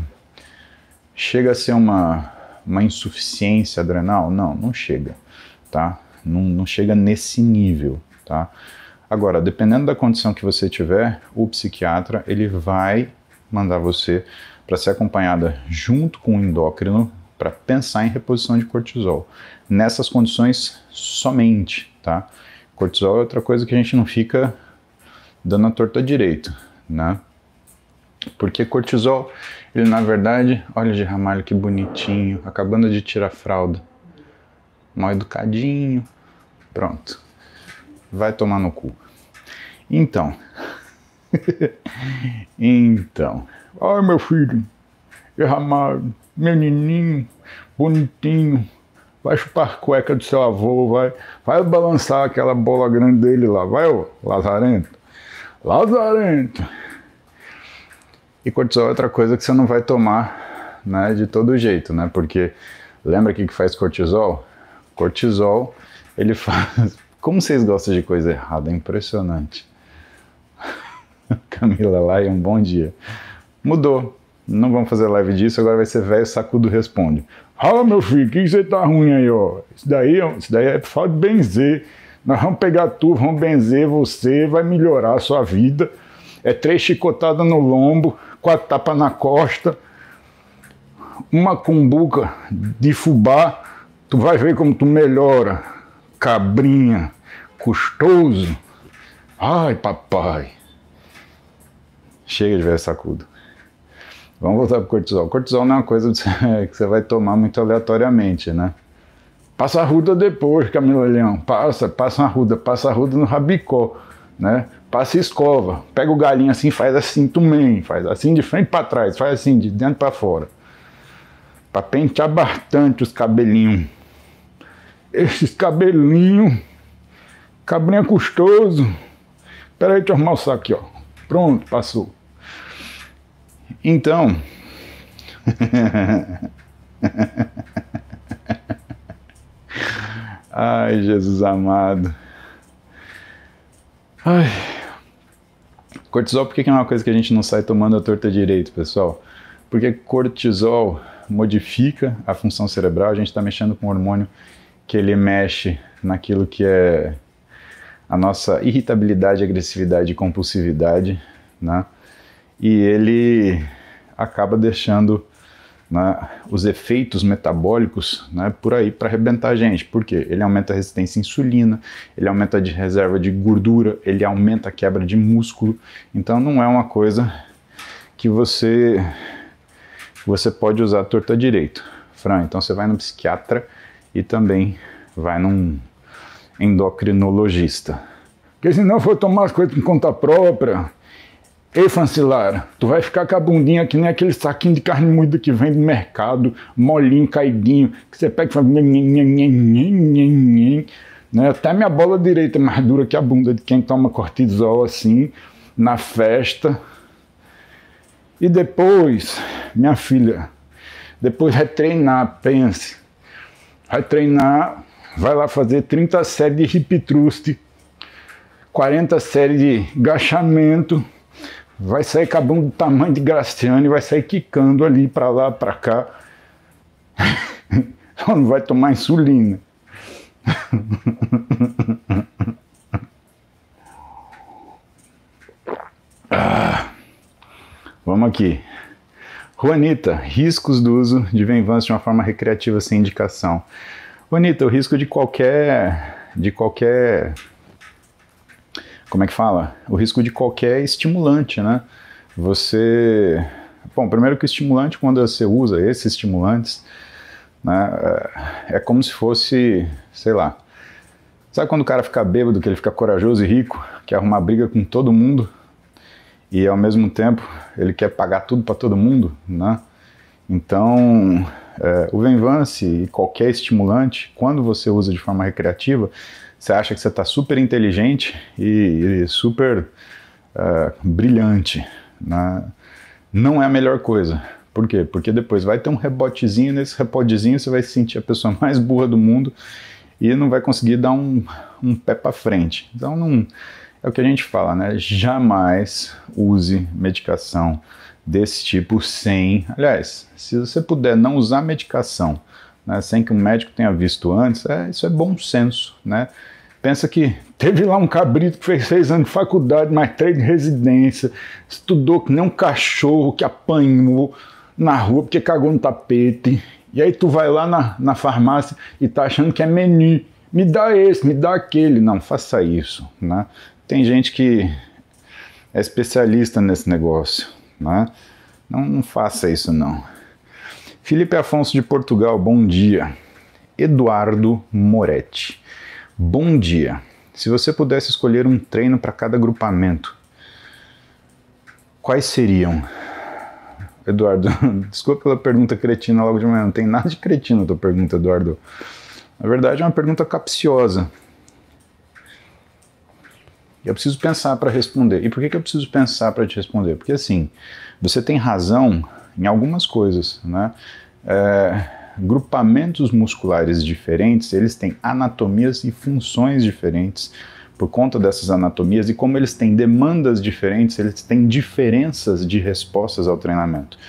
[SPEAKER 1] chega a ser uma, uma insuficiência adrenal? Não, não chega. Tá? Não, não chega nesse nível. Tá? Agora, dependendo da condição que você tiver, o psiquiatra ele vai mandar você para ser acompanhada junto com o endócrino para pensar em reposição de cortisol. Nessas condições somente, tá? Cortisol é outra coisa que a gente não fica dando a torta direito, né? Porque cortisol, ele na verdade, olha de ramalho que bonitinho, acabando de tirar a fralda. Mal educadinho. Pronto vai tomar no cu. Então. então. Ai, ah, meu filho, é meu menininho, bonitinho, vai chupar a cueca do seu avô, vai, vai balançar aquela bola grande dele lá, vai, ô, Lazarento. Lazarento! E cortisol é outra coisa que você não vai tomar, né, de todo jeito, né, porque lembra o que faz cortisol? Cortisol, ele faz como vocês gostam de coisa errada, é impressionante. Camila Lyon, bom dia. Mudou. Não vamos fazer live disso, agora vai ser velho sacudo responde. Fala, meu filho, que você tá ruim aí, ó? Isso daí, é isso daí é falta de benzer. Nós vamos pegar tu, vamos benzer você, vai melhorar a sua vida. É três chicotadas no lombo, quatro tapas na costa, uma cumbuca de fubá, tu vai ver como tu melhora, cabrinha custoso. Ai, papai. Chega de ver sacudo. Vamos voltar para o cortisol. O cortisol não é uma coisa que você vai tomar muito aleatoriamente, né? Passa a ruda depois, Camila Leão. Passa, passa ruda. passa a ruda no rabicó, né? Passa escova. Pega o galinho assim, faz assim também, faz assim de frente para trás, faz assim de dentro para fora. Para pentear bastante os cabelinhos. Esses cabelinhos Cabrinho é Espera aí deixa eu arrumar o saco aqui, ó. Pronto, passou. Então. Ai, Jesus amado. Ai. Cortisol, por que é uma coisa que a gente não sai tomando a torta direito, pessoal? Porque cortisol modifica a função cerebral, a gente está mexendo com um hormônio que ele mexe naquilo que é a nossa irritabilidade, agressividade e compulsividade, né? E ele acaba deixando né, os efeitos metabólicos né, por aí para arrebentar a gente. Por quê? Ele aumenta a resistência à insulina, ele aumenta a reserva de gordura, ele aumenta a quebra de músculo. Então não é uma coisa que você você pode usar torta direito. Fran, então você vai no psiquiatra e também vai num endocrinologista. Porque se não for tomar as coisas em conta própria, ei Francilar, tu vai ficar com a bundinha que nem aquele saquinho de carne moída que vem do mercado, molinho, caidinho, que você pega e faz... Né? Até minha bola direita é mais dura que a bunda de quem toma cortisol assim, na festa. E depois, minha filha, depois retreinar, pense. Retreinar vai lá fazer 30 séries de hip thrust, 40 séries de gachamento, vai sair com a bunda do tamanho de Graciane, vai sair quicando ali para lá, para cá. Só não vai tomar insulina. ah, vamos aqui. Juanita, riscos do uso de Venvance de uma forma recreativa sem indicação bonita o risco de qualquer. de qualquer. Como é que fala? O risco de qualquer estimulante, né? Você. Bom, primeiro que o estimulante, quando você usa esses estimulantes, né, é, é como se fosse, sei lá. Sabe quando o cara fica bêbado, que ele fica corajoso e rico, quer arrumar briga com todo mundo e ao mesmo tempo ele quer pagar tudo para todo mundo, né? Então, é, o Venvance e qualquer estimulante, quando você usa de forma recreativa, você acha que você está super inteligente e, e super uh, brilhante. Né? Não é a melhor coisa. Por quê? Porque depois vai ter um rebotezinho, nesse rebotezinho você vai se sentir a pessoa mais burra do mundo e não vai conseguir dar um, um pé para frente. Então, não, é o que a gente fala, né? Jamais use medicação desse tipo sem. Aliás, se você puder não usar medicação né, sem que um médico tenha visto antes, é, isso é bom senso. Né? Pensa que teve lá um cabrito que fez seis anos de faculdade, mais três de residência, estudou que nem um cachorro que apanhou na rua porque cagou no tapete. E aí tu vai lá na, na farmácia e tá achando que é menu. Me dá esse, me dá aquele. Não, faça isso. Né? Tem gente que é especialista nesse negócio. Né? Não, não faça isso, não. Felipe Afonso de Portugal, bom dia. Eduardo Moretti, bom dia. Se você pudesse escolher um treino para cada agrupamento, quais seriam? Eduardo, desculpa pela pergunta cretina logo de manhã, não tem nada de cretino a tua pergunta, Eduardo. Na verdade, é uma pergunta capciosa. Eu preciso pensar para responder. E por que, que eu preciso pensar para te responder? Porque assim, você tem razão em algumas coisas, né? É, grupamentos musculares diferentes, eles têm anatomias e funções diferentes. Por conta dessas anatomias e como eles têm demandas diferentes, eles têm diferenças de respostas ao treinamento.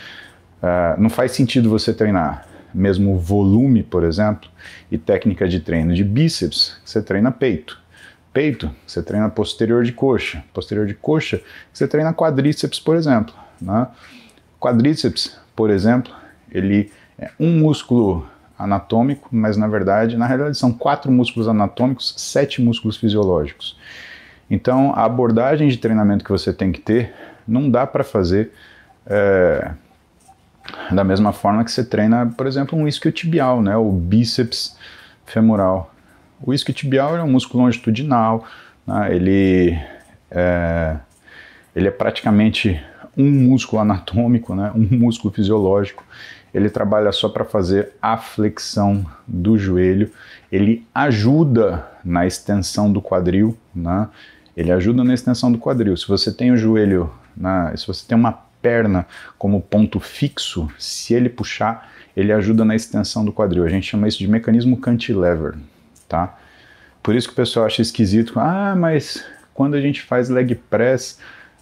[SPEAKER 1] É, não faz sentido você treinar mesmo volume, por exemplo, e técnica de treino de bíceps, você treina peito peito, você treina posterior de coxa. Posterior de coxa, você treina quadríceps, por exemplo. Né? Quadríceps, por exemplo, ele é um músculo anatômico, mas na verdade, na realidade, são quatro músculos anatômicos, sete músculos fisiológicos. Então, a abordagem de treinamento que você tem que ter não dá para fazer é, da mesma forma que você treina, por exemplo, um isquiotibial, né, o bíceps femoral. O isquiotibial é um músculo longitudinal, né? ele, é, ele é praticamente um músculo anatômico, né? um músculo fisiológico. Ele trabalha só para fazer a flexão do joelho. Ele ajuda na extensão do quadril, né? Ele ajuda na extensão do quadril. Se você tem o joelho, né? se você tem uma perna como ponto fixo, se ele puxar, ele ajuda na extensão do quadril. A gente chama isso de mecanismo cantilever tá? Por isso que o pessoal acha esquisito, ah, mas quando a gente faz leg press,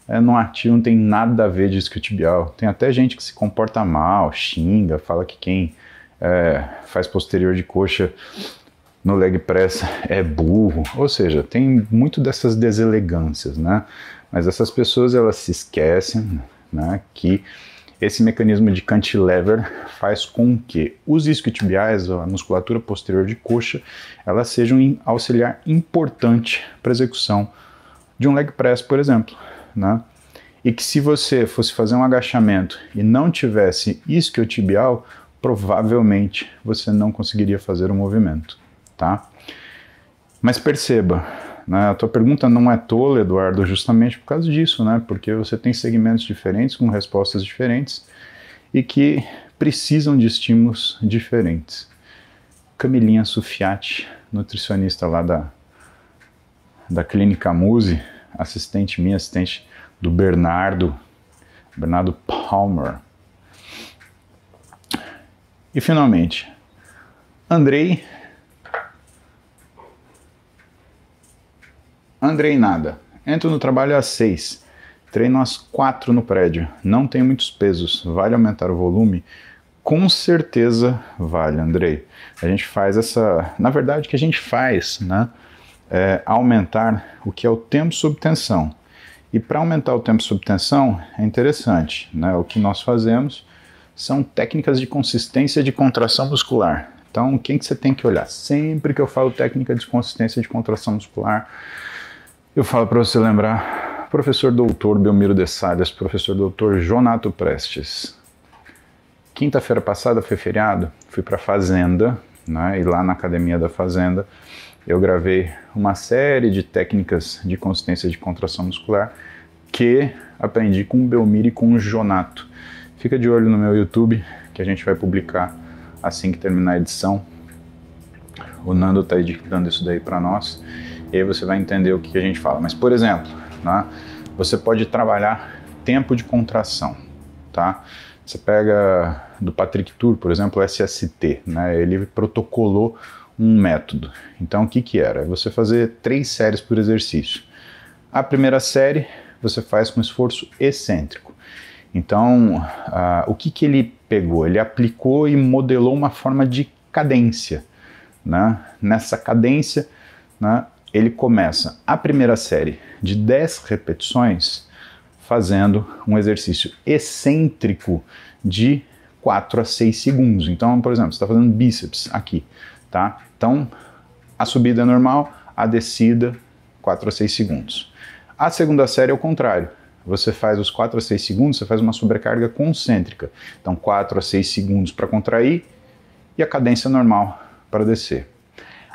[SPEAKER 1] é, não, ativo, não tem nada a ver de isquiotibial. Tem até gente que se comporta mal, xinga, fala que quem é, faz posterior de coxa no leg press é burro. Ou seja, tem muito dessas deselegâncias, né? Mas essas pessoas, elas se esquecem né, que esse mecanismo de cantilever faz com que os isquiotibiais, a musculatura posterior de coxa, elas sejam um auxiliar importante para a execução de um leg press, por exemplo, né? E que se você fosse fazer um agachamento e não tivesse isquiotibial, provavelmente você não conseguiria fazer o movimento, tá? Mas perceba, né? A tua pergunta não é tola, Eduardo, justamente por causa disso, né? porque você tem segmentos diferentes, com respostas diferentes e que precisam de estímulos diferentes. Camilinha Sufiati, nutricionista lá da, da Clínica Muse, assistente minha, assistente do Bernardo, Bernardo Palmer. E finalmente, Andrei Andrei nada. Entro no trabalho às 6. Treino às 4 no prédio. Não tenho muitos pesos. Vale aumentar o volume? Com certeza vale, Andrei. A gente faz essa. Na verdade, o que a gente faz, né? É aumentar o que é o tempo sob tensão. E para aumentar o tempo sob tensão é interessante, né? O que nós fazemos são técnicas de consistência de contração muscular. Então, quem que você tem que olhar? Sempre que eu falo técnica de consistência de contração muscular, eu falo para você lembrar, professor doutor Belmiro de Salles, professor doutor Jonato Prestes. Quinta-feira passada foi feriado, fui para a Fazenda, né, e lá na Academia da Fazenda eu gravei uma série de técnicas de consistência de contração muscular que aprendi com o Belmiro e com o Jonato. Fica de olho no meu YouTube, que a gente vai publicar assim que terminar a edição. O Nando está editando isso daí para nós. E aí você vai entender o que a gente fala. Mas, por exemplo, né, você pode trabalhar tempo de contração, tá? Você pega do Patrick Tour, por exemplo, o SST, né? Ele protocolou um método. Então, o que que era? É você fazer três séries por exercício. A primeira série você faz com esforço excêntrico. Então, uh, o que que ele pegou? Ele aplicou e modelou uma forma de cadência, né? Nessa cadência, né? ele começa a primeira série de 10 repetições fazendo um exercício excêntrico de 4 a 6 segundos. Então, por exemplo, você está fazendo bíceps aqui, tá? Então, a subida é normal, a descida, 4 a 6 segundos. A segunda série é o contrário. Você faz os 4 a 6 segundos, você faz uma sobrecarga concêntrica. Então, 4 a 6 segundos para contrair e a cadência normal para descer.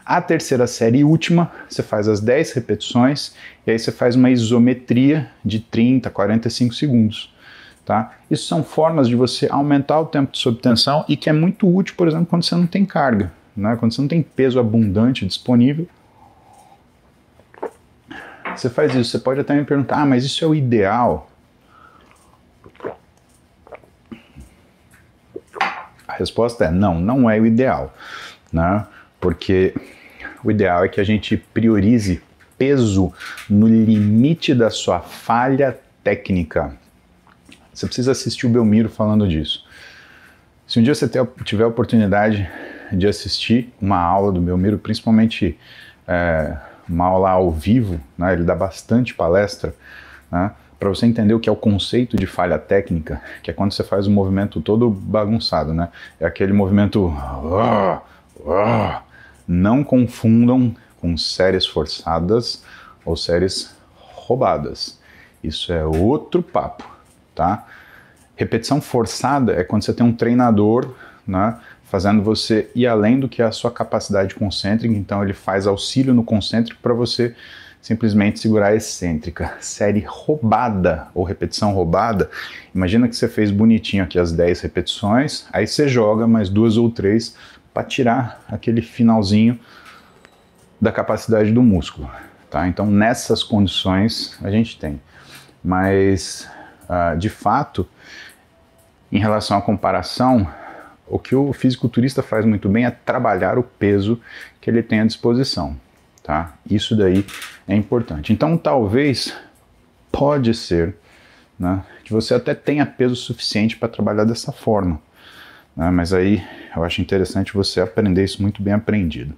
[SPEAKER 1] A terceira série e última, você faz as 10 repetições e aí você faz uma isometria de 30, 45 segundos. Tá? Isso são formas de você aumentar o tempo de subtensão e que é muito útil, por exemplo, quando você não tem carga, né? quando você não tem peso abundante disponível. Você faz isso. Você pode até me perguntar, ah, mas isso é o ideal? A resposta é não, não é o ideal, né? Porque o ideal é que a gente priorize peso no limite da sua falha técnica. Você precisa assistir o Belmiro falando disso. Se um dia você tiver a oportunidade de assistir uma aula do Belmiro, principalmente é, uma aula ao vivo, né, ele dá bastante palestra, né, para você entender o que é o conceito de falha técnica, que é quando você faz um movimento todo bagunçado, né? É aquele movimento. Uh, uh, não confundam com séries forçadas ou séries roubadas. Isso é outro papo, tá? Repetição forçada é quando você tem um treinador, né, fazendo você ir além do que é a sua capacidade concêntrica, então ele faz auxílio no concêntrico para você simplesmente segurar a excêntrica. Série roubada ou repetição roubada, imagina que você fez bonitinho aqui as 10 repetições, aí você joga mais duas ou três para tirar aquele finalzinho da capacidade do músculo. Tá? Então, nessas condições, a gente tem. Mas, uh, de fato, em relação à comparação, o que o fisiculturista faz muito bem é trabalhar o peso que ele tem à disposição. Tá? Isso daí é importante. Então, talvez, pode ser né, que você até tenha peso suficiente para trabalhar dessa forma. Né? Mas aí eu acho interessante você aprender isso muito bem aprendido.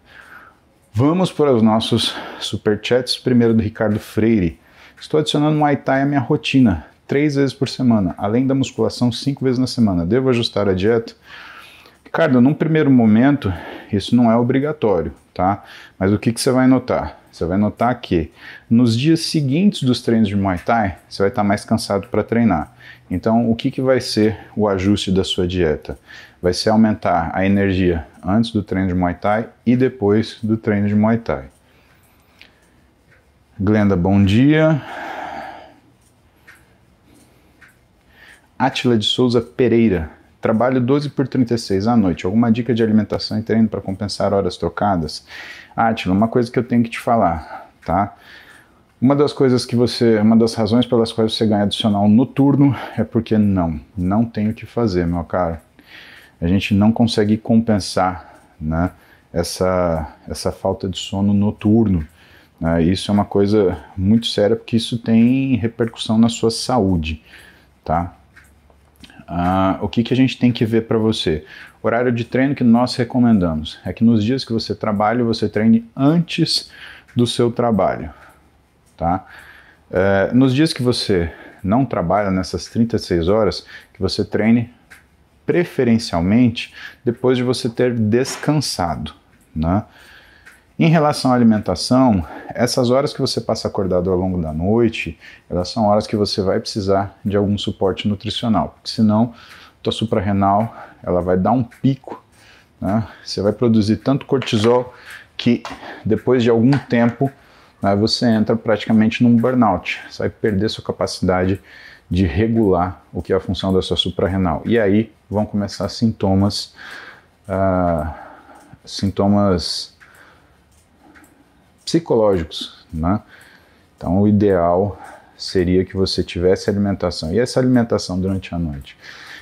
[SPEAKER 1] Vamos para os nossos superchats. Primeiro do Ricardo Freire. Estou adicionando Muay Thai à minha rotina, três vezes por semana, além da musculação, cinco vezes na semana. Devo ajustar a dieta? Ricardo, num primeiro momento, isso não é obrigatório, tá? Mas o que, que você vai notar? Você vai notar que nos dias seguintes dos treinos de Muay Thai, você vai estar mais cansado para treinar. Então, o que, que vai ser o ajuste da sua dieta? vai ser aumentar a energia antes do treino de Muay Thai e depois do treino de Muay Thai. Glenda, bom dia. Atila de Souza Pereira. Trabalho 12 por 36 à noite. Alguma dica de alimentação e treino para compensar horas trocadas? Atila, uma coisa que eu tenho que te falar, tá? Uma das coisas que você, uma das razões pelas quais você ganha adicional noturno é porque não, não tem o que fazer, meu caro a gente não consegue compensar né, essa, essa falta de sono noturno. Né? Isso é uma coisa muito séria, porque isso tem repercussão na sua saúde. Tá? Ah, o que, que a gente tem que ver para você? Horário de treino que nós recomendamos é que nos dias que você trabalha, você treine antes do seu trabalho. Tá? É, nos dias que você não trabalha, nessas 36 horas, que você treine preferencialmente depois de você ter descansado. Né? Em relação à alimentação, essas horas que você passa acordado ao longo da noite, elas são horas que você vai precisar de algum suporte nutricional, porque senão tua suprarrenal ela vai dar um pico, né? você vai produzir tanto cortisol que depois de algum tempo né, você entra praticamente num burnout, você vai perder sua capacidade de regular o que é a função da sua suprarrenal. E aí vão começar sintomas, ah, sintomas psicológicos, né? Então o ideal seria que você tivesse alimentação. E essa alimentação durante a noite?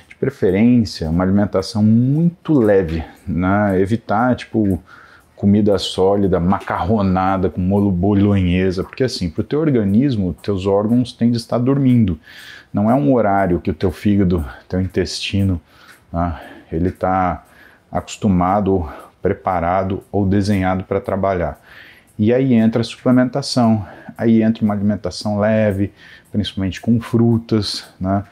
[SPEAKER 1] De preferência, uma alimentação muito leve, né? Evitar, tipo, comida sólida, macarronada com molho bolonhesa, porque assim, para o teu organismo, teus órgãos têm de estar dormindo. Não é um horário que o teu fígado, teu intestino, né, ele está acostumado, preparado ou desenhado para trabalhar. E aí entra a suplementação, aí entra uma alimentação leve, principalmente com frutas, né?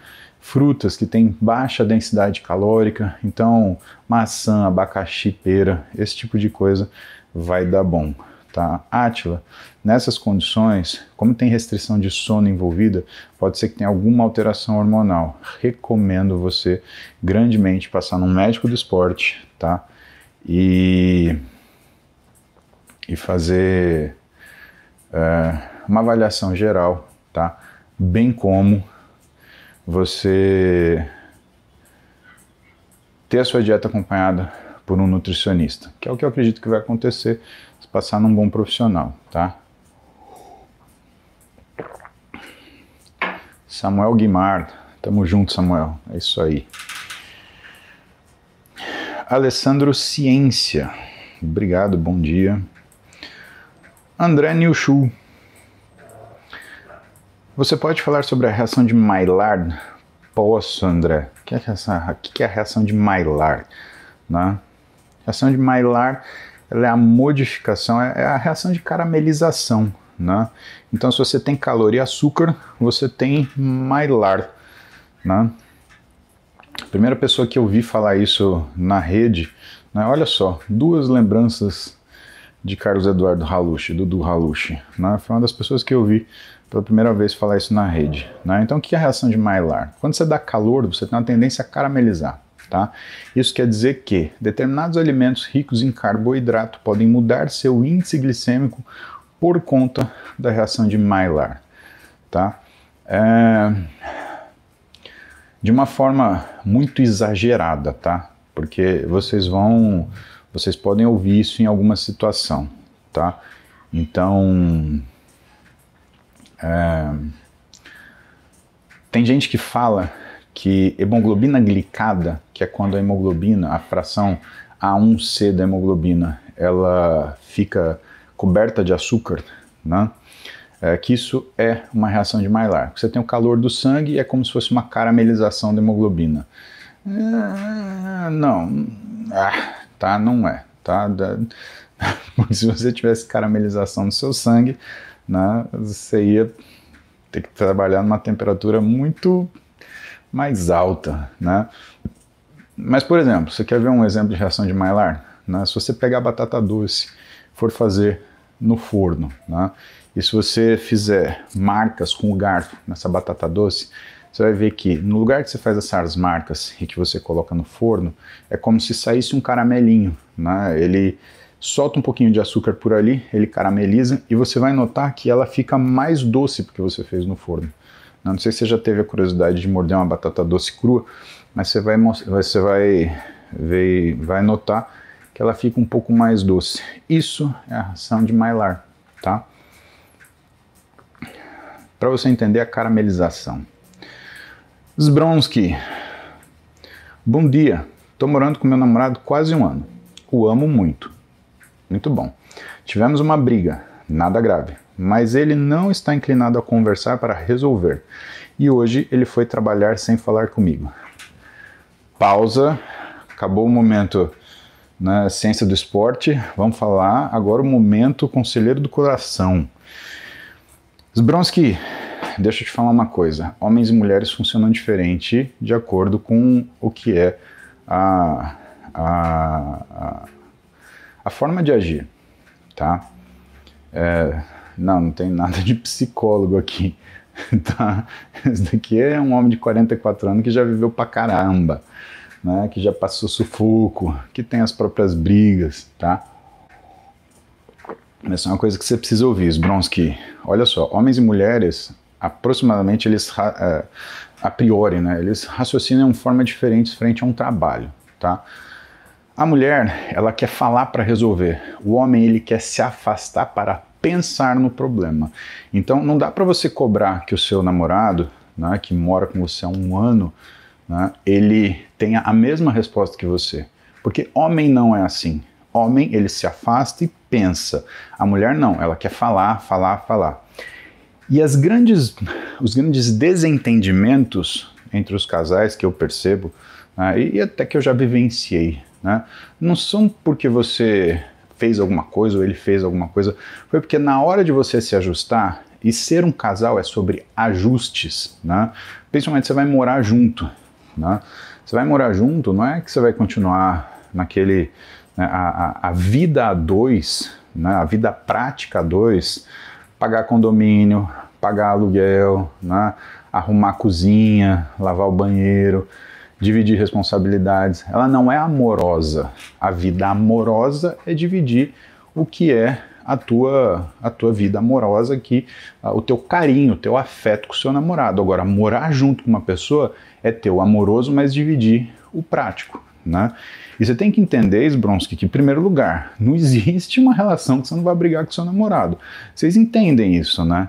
[SPEAKER 1] frutas que têm baixa densidade calórica, então maçã, abacaxi, pera, esse tipo de coisa vai dar bom, tá? Átila, nessas condições, como tem restrição de sono envolvida, pode ser que tenha alguma alteração hormonal. Recomendo você grandemente passar num médico do esporte, tá? E e fazer é, uma avaliação geral, tá? Bem como você ter a sua dieta acompanhada por um nutricionista, que é o que eu acredito que vai acontecer se passar num bom profissional, tá? Samuel Guimar, tamo junto, Samuel, é isso aí. Alessandro Ciência, obrigado, bom dia. André Nilschuh, você pode falar sobre a reação de Maillard? Posso, André. O que é, é essa, o que é a reação de Maillard? Né? A reação de Maillard é a modificação, é, é a reação de caramelização. Né? Então, se você tem calor e açúcar, você tem Maillard. Né? A primeira pessoa que eu vi falar isso na rede, né? olha só, duas lembranças de Carlos Eduardo Haluche, Dudu Haluche. Né? Foi uma das pessoas que eu vi pela primeira vez falar isso na rede. Né? Então, o que é a reação de Maillard? Quando você dá calor, você tem uma tendência a caramelizar. Tá? Isso quer dizer que determinados alimentos ricos em carboidrato podem mudar seu índice glicêmico por conta da reação de Maillard. Tá? É... De uma forma muito exagerada, tá? porque vocês vão, vocês podem ouvir isso em alguma situação. Tá? Então, é... Tem gente que fala que hemoglobina glicada, que é quando a hemoglobina, a fração A1C da hemoglobina, ela fica coberta de açúcar, né? É, que isso é uma reação de Maillard. Você tem o calor do sangue e é como se fosse uma caramelização da hemoglobina. Ah, não, ah, tá, não é, tá? se você tivesse caramelização no seu sangue, né, você ia ter que trabalhar numa temperatura muito mais alta, né? Mas, por exemplo, você quer ver um exemplo de reação de Maillard? Né? Se você pegar batata doce, for fazer no forno, né? e se você fizer marcas com o garfo nessa batata doce, você vai ver que no lugar que você faz essas marcas e que você coloca no forno, é como se saísse um caramelinho, né? Ele solta um pouquinho de açúcar por ali, ele carameliza e você vai notar que ela fica mais doce porque você fez no forno. Não sei se você já teve a curiosidade de morder uma batata doce crua, mas você vai, você vai, ver vai notar que ela fica um pouco mais doce. Isso é a ração de mylar, tá? Para você entender a caramelização. Zbronski, bom dia. Estou morando com meu namorado quase um ano. O amo muito muito bom. Tivemos uma briga, nada grave, mas ele não está inclinado a conversar para resolver. E hoje ele foi trabalhar sem falar comigo. Pausa. Acabou o momento na né, ciência do esporte. Vamos falar agora o momento conselheiro do coração. Zbronski, deixa eu te falar uma coisa. Homens e mulheres funcionam diferente de acordo com o que é a, a, a a forma de agir, tá? É, não, não tem nada de psicólogo aqui, tá? Esse daqui é um homem de 44 anos que já viveu pra caramba, né? Que já passou sufoco, que tem as próprias brigas, tá? Essa é uma coisa que você precisa ouvir, Sbronsky. Olha só, homens e mulheres, aproximadamente eles, é, a priori, né? Eles raciocinam de forma diferente frente a um trabalho, tá? A mulher, ela quer falar para resolver. O homem, ele quer se afastar para pensar no problema. Então, não dá para você cobrar que o seu namorado, né, que mora com você há um ano, né, ele tenha a mesma resposta que você. Porque homem não é assim. Homem, ele se afasta e pensa. A mulher não, ela quer falar, falar, falar. E as grandes, os grandes desentendimentos entre os casais que eu percebo, né, e até que eu já vivenciei, né? Não são porque você fez alguma coisa ou ele fez alguma coisa, foi porque na hora de você se ajustar, e ser um casal é sobre ajustes, né? principalmente você vai morar junto. Né? Você vai morar junto, não é que você vai continuar naquele. Né, a, a, vida a dois, né, a vida prática a dois, pagar condomínio, pagar aluguel, né, arrumar a cozinha, lavar o banheiro dividir responsabilidades. Ela não é amorosa. A vida amorosa é dividir o que é a tua, a tua vida amorosa, que ah, o teu carinho, o teu afeto com o seu namorado. Agora, morar junto com uma pessoa é teu amoroso, mas dividir o prático. Né? E você tem que entender, Sbronski, que, em primeiro lugar, não existe uma relação que você não vai brigar com seu namorado. Vocês entendem isso, né?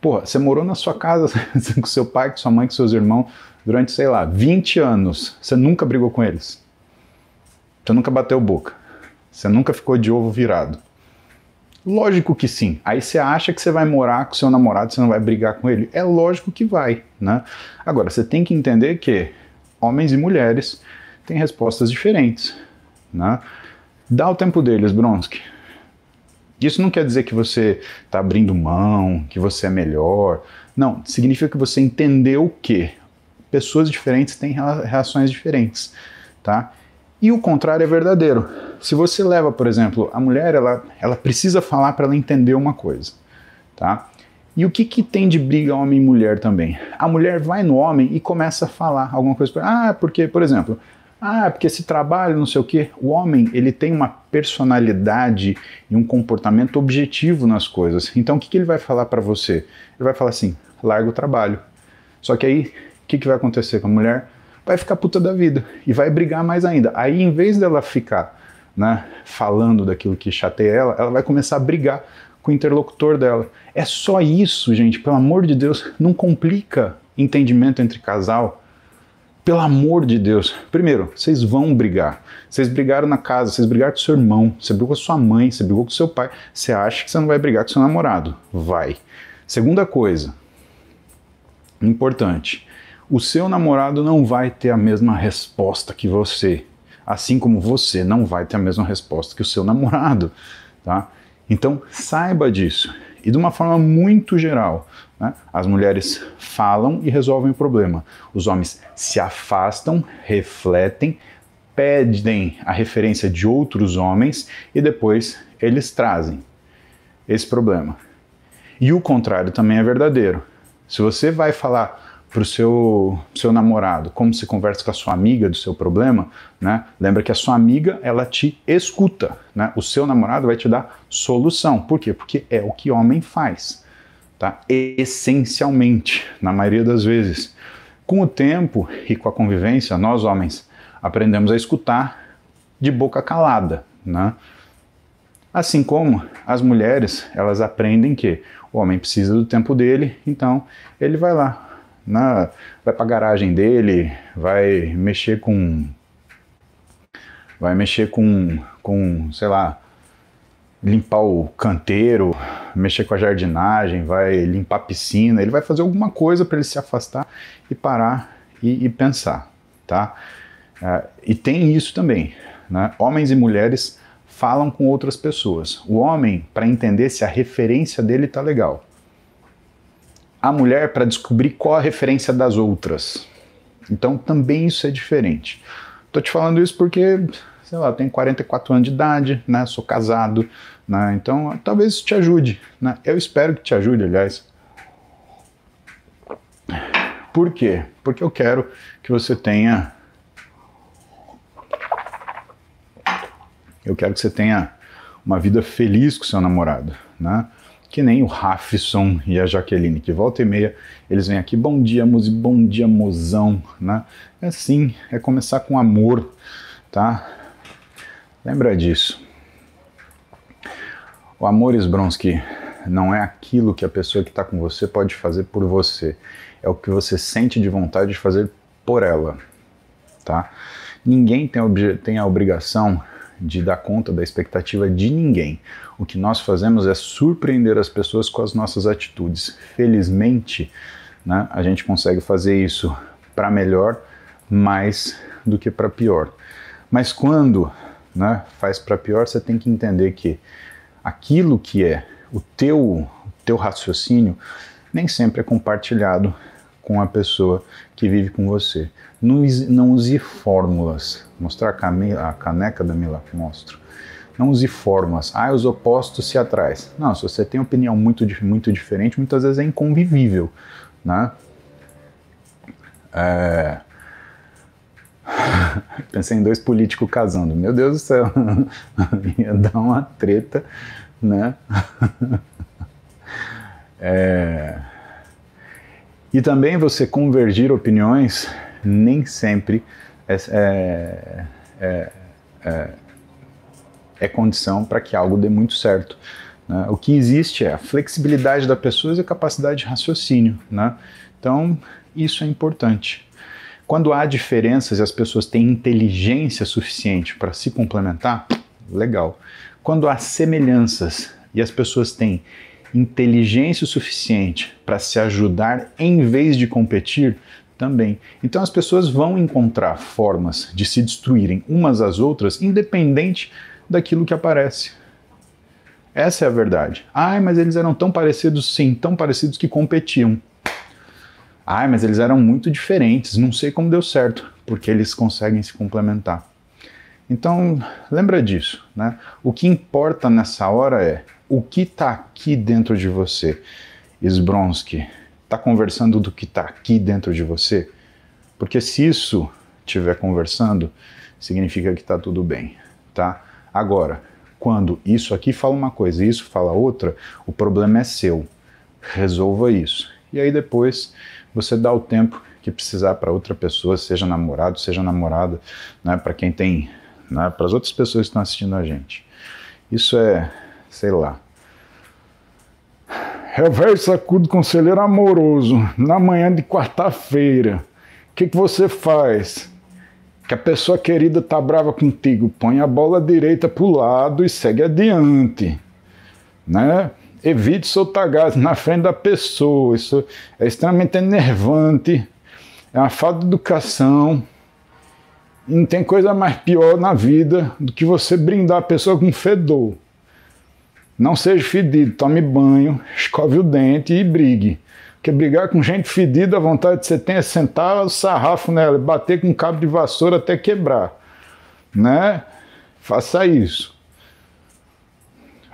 [SPEAKER 1] Porra, você morou na sua casa com seu pai, com sua mãe, com seus irmãos, durante, sei lá, 20 anos, você nunca brigou com eles. Você nunca bateu boca. Você nunca ficou de ovo virado. Lógico que sim. Aí você acha que você vai morar com seu namorado, você não vai brigar com ele. É lógico que vai, né? Agora, você tem que entender que homens e mulheres têm respostas diferentes, né? Dá o tempo deles, Bronski. Isso não quer dizer que você está abrindo mão, que você é melhor. Não, significa que você entendeu que pessoas diferentes têm reações diferentes, tá? E o contrário é verdadeiro. Se você leva, por exemplo, a mulher, ela, ela precisa falar para ela entender uma coisa, tá? E o que, que tem de briga homem e mulher também? A mulher vai no homem e começa a falar alguma coisa. Ah, porque, por exemplo, ah, porque esse trabalho, não sei o quê. O homem, ele tem uma personalidade e um comportamento objetivo nas coisas. Então, o que, que ele vai falar para você? Ele vai falar assim, larga o trabalho. Só que aí o que, que vai acontecer com a mulher? Vai ficar puta da vida e vai brigar mais ainda. Aí, em vez dela ficar né, falando daquilo que chateia ela, ela vai começar a brigar com o interlocutor dela. É só isso, gente. Pelo amor de Deus, não complica entendimento entre casal. Pelo amor de Deus. Primeiro, vocês vão brigar. Vocês brigaram na casa, vocês brigaram com seu irmão, você brigou com sua mãe, você brigou com seu pai. Você acha que você não vai brigar com seu namorado? Vai. Segunda coisa, importante o seu namorado não vai ter a mesma resposta que você, assim como você não vai ter a mesma resposta que o seu namorado, tá? Então saiba disso. E de uma forma muito geral, né? as mulheres falam e resolvem o problema. Os homens se afastam, refletem, pedem a referência de outros homens e depois eles trazem esse problema. E o contrário também é verdadeiro. Se você vai falar para o seu, seu namorado, como se conversa com a sua amiga do seu problema, né? Lembra que a sua amiga, ela te escuta, né? O seu namorado vai te dar solução. Por quê? Porque é o que homem faz, tá? Essencialmente, na maioria das vezes. Com o tempo e com a convivência, nós homens aprendemos a escutar de boca calada, né? Assim como as mulheres, elas aprendem que o homem precisa do tempo dele, então ele vai lá, na, vai para a garagem dele, vai mexer com, vai mexer com, com, sei lá, limpar o canteiro, mexer com a jardinagem, vai limpar a piscina, ele vai fazer alguma coisa para ele se afastar e parar e, e pensar, tá? Uh, e tem isso também, né? Homens e mulheres falam com outras pessoas. O homem, para entender se a referência dele está legal, a mulher para descobrir qual a referência das outras. Então também isso é diferente. Tô te falando isso porque, sei lá, tenho 44 anos de idade, né? Sou casado, né? Então talvez isso te ajude, né? Eu espero que te ajude, aliás. Por quê? Porque eu quero que você tenha. Eu quero que você tenha uma vida feliz com seu namorado, né? que nem o Rafson e a Jaqueline, que volta e meia eles vêm aqui, bom dia, Muzi, bom dia, mozão, né? É assim, é começar com amor, tá? Lembra disso. O amor, Sbronski, não é aquilo que a pessoa que está com você pode fazer por você. É o que você sente de vontade de fazer por ela, tá? Ninguém tem, tem a obrigação de dar conta da expectativa de ninguém. O que nós fazemos é surpreender as pessoas com as nossas atitudes. Felizmente, né, a gente consegue fazer isso para melhor mais do que para pior. Mas quando né, faz para pior, você tem que entender que aquilo que é o teu, o teu raciocínio nem sempre é compartilhado com a pessoa que vive com você. Não, não use fórmulas, mostrar a, a caneca da Milac mostro Não use formas. Ah, os opostos se atraem. Não, se você tem opinião muito, muito diferente, muitas vezes é inconvivível, né? É... Pensei em dois políticos casando. Meu Deus do céu, ia dar uma treta, né? é... E também você convergir opiniões nem sempre é, é, é, é condição para que algo dê muito certo. Né? O que existe é a flexibilidade da pessoa e a capacidade de raciocínio. Né? Então, isso é importante. Quando há diferenças e as pessoas têm inteligência suficiente para se complementar, legal. Quando há semelhanças e as pessoas têm inteligência suficiente para se ajudar em vez de competir, também. Então as pessoas vão encontrar formas de se destruírem umas às outras, independente daquilo que aparece. Essa é a verdade. Ai, mas eles eram tão parecidos, sim, tão parecidos que competiam. Ai, mas eles eram muito diferentes, não sei como deu certo, porque eles conseguem se complementar. Então, lembra disso, né? O que importa nessa hora é o que está aqui dentro de você. Sbronsky, está conversando do que está aqui dentro de você? Porque se isso estiver conversando, significa que está tudo bem, tá? Agora, quando isso aqui fala uma coisa e isso fala outra, o problema é seu. Resolva isso. E aí depois você dá o tempo que precisar para outra pessoa, seja namorado, seja namorada, né? Para quem tem, né? Para as outras pessoas que estão assistindo a gente. Isso é, sei lá, Reverso acudo conselheiro amoroso, na manhã de quarta-feira. O que, que você faz? Que a pessoa querida tá brava contigo, põe a bola direita pro lado e segue adiante, né? Evite soltar gás na frente da pessoa, isso é extremamente enervante, é uma falta de educação. E não tem coisa mais pior na vida do que você brindar a pessoa com fedor. Não seja fedido, tome banho, escove o dente e brigue. Porque brigar com gente fedida, a vontade que você tem é sentar o sarrafo nela, bater com um cabo de vassoura até quebrar. Né? Faça isso.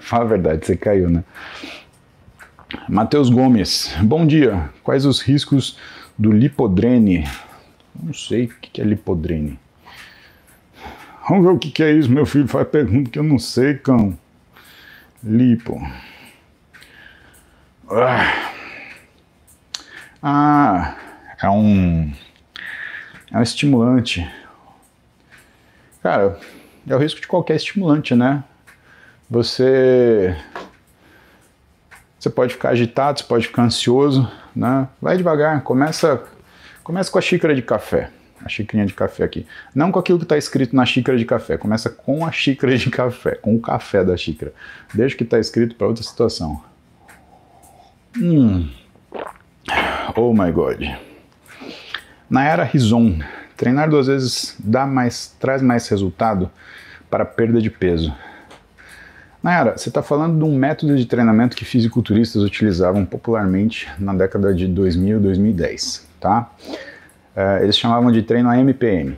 [SPEAKER 1] Fala a verdade, você caiu, né? Matheus Gomes, bom dia. Quais os riscos do lipodrene? Não sei o que é lipodrene. Vamos ver o que, que é isso. Meu filho faz pergunta que eu não sei, cão. Lipo. Ah. ah, é um. É um estimulante. Cara, é o risco de qualquer estimulante, né? Você. Você pode ficar agitado, você pode ficar ansioso, né? Vai devagar, começa, começa com a xícara de café a xicrinha de café aqui. Não com aquilo que está escrito na xícara de café. Começa com a xícara de café, com o café da xícara. Deixa que está escrito para outra situação. Hum. Oh my God. Na era Rizon, treinar duas vezes dá mais, traz mais resultado para perda de peso. Nayara, você está falando de um método de treinamento que fisiculturistas utilizavam popularmente na década de 2000 e 2010, tá? Eh, eles chamavam de treino AMPM.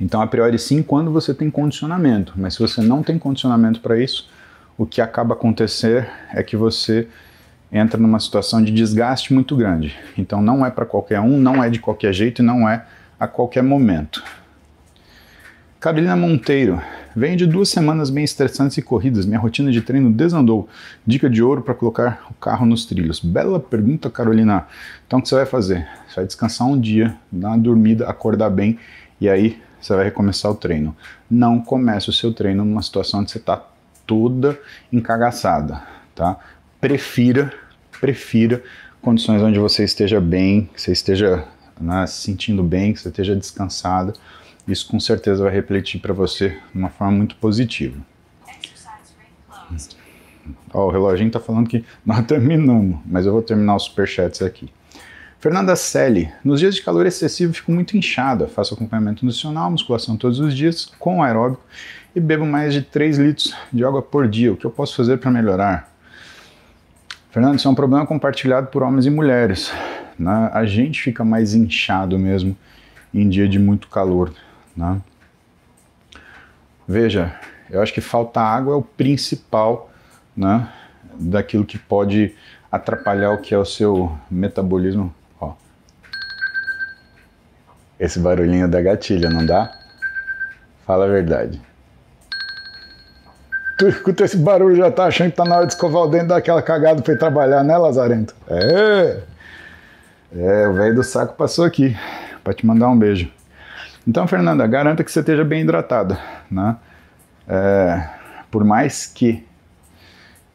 [SPEAKER 1] Então, a priori, sim, quando você tem condicionamento, mas se você não tem condicionamento para isso, o que acaba acontecer é que você entra numa situação de desgaste muito grande. Então, não é para qualquer um, não é de qualquer jeito e não é a qualquer momento. Carolina Monteiro, venho de duas semanas bem estressantes e corridas. Minha rotina de treino desandou. Dica de ouro para colocar o carro nos trilhos. Bela pergunta, Carolina. Então, o que você vai fazer? Você vai descansar um dia, dar uma dormida, acordar bem e aí você vai recomeçar o treino. Não comece o seu treino numa situação onde você está toda encagaçada, tá? Prefira, prefira condições onde você esteja bem, que você esteja né, se sentindo bem, que você esteja descansada. Isso com certeza vai refletir para você de uma forma muito positiva. Ó, o reloginho está falando que nós terminamos, mas eu vou terminar os superchats aqui. Fernanda Selle, nos dias de calor excessivo fico muito inchada, faço acompanhamento nutricional, musculação todos os dias, com aeróbico e bebo mais de 3 litros de água por dia. O que eu posso fazer para melhorar? Fernanda, isso é um problema compartilhado por homens e mulheres. Né? A gente fica mais inchado mesmo em dia de muito calor. Né? Veja, eu acho que falta água é o principal né, daquilo que pode atrapalhar o que é o seu metabolismo esse barulhinho da gatilha, não dá? Fala a verdade. Tu escuta esse barulho já tá achando que tá na hora de escovar o dente daquela cagada pra ir trabalhar, né, Lazarento? É! É, o velho do saco passou aqui para te mandar um beijo. Então, Fernanda, garanta que você esteja bem hidratada, né? É, por mais que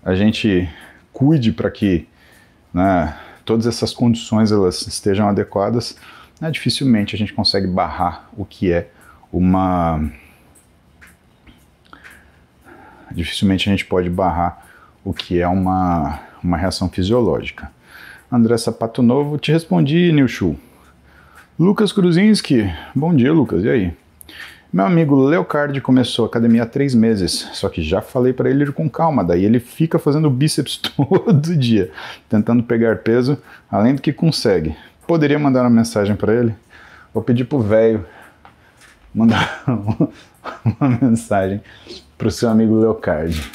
[SPEAKER 1] a gente cuide para que né, todas essas condições elas estejam adequadas, né, dificilmente a gente consegue barrar o que é uma. Dificilmente a gente pode barrar o que é uma, uma reação fisiológica. André Sapato Novo, te respondi, Nilchu. Lucas Kruzinski, bom dia, Lucas, e aí? Meu amigo Leocardi começou a academia há três meses, só que já falei para ele ir com calma, daí ele fica fazendo bíceps todo dia, tentando pegar peso, além do que consegue poderia mandar uma mensagem para ele. Vou pedir pro velho mandar uma mensagem pro seu amigo Leocardi.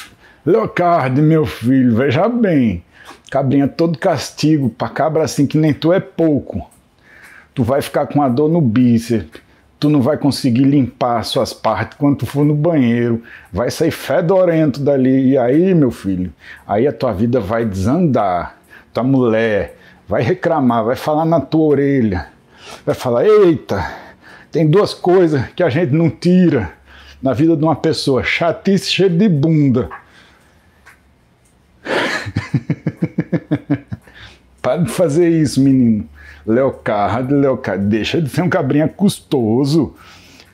[SPEAKER 1] Leocardi, meu filho, veja bem. Cabrinha todo castigo, pra cabra assim que nem tu é pouco. Tu vai ficar com a dor no bíceps. Tu não vai conseguir limpar suas partes quando tu for no banheiro. Vai sair fedorento dali. E aí, meu filho, aí a tua vida vai desandar. Tua mulher, vai reclamar, vai falar na tua orelha, vai falar: eita, tem duas coisas que a gente não tira na vida de uma pessoa: chatice cheio de bunda. Para de fazer isso, menino. Leocardo, Leocardo, deixa de ser um cabrinha custoso,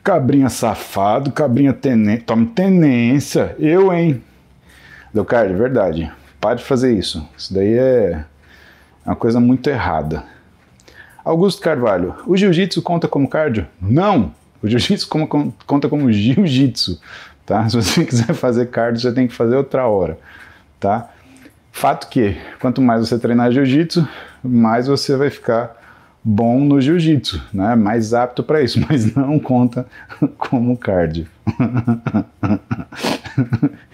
[SPEAKER 1] cabrinha safado, cabrinha tenente, tome tenência. Eu, hein? Leocardo, é verdade. Pode de fazer isso. Isso daí é uma coisa muito errada. Augusto Carvalho, o jiu-jitsu conta como cardio? Não! O jiu-jitsu conta como jiu-jitsu, tá? Se você quiser fazer cardio, você tem que fazer outra hora, tá? Fato que, quanto mais você treinar jiu-jitsu, mais você vai ficar bom no jiu-jitsu, né? Mais apto para isso, mas não conta como cardio.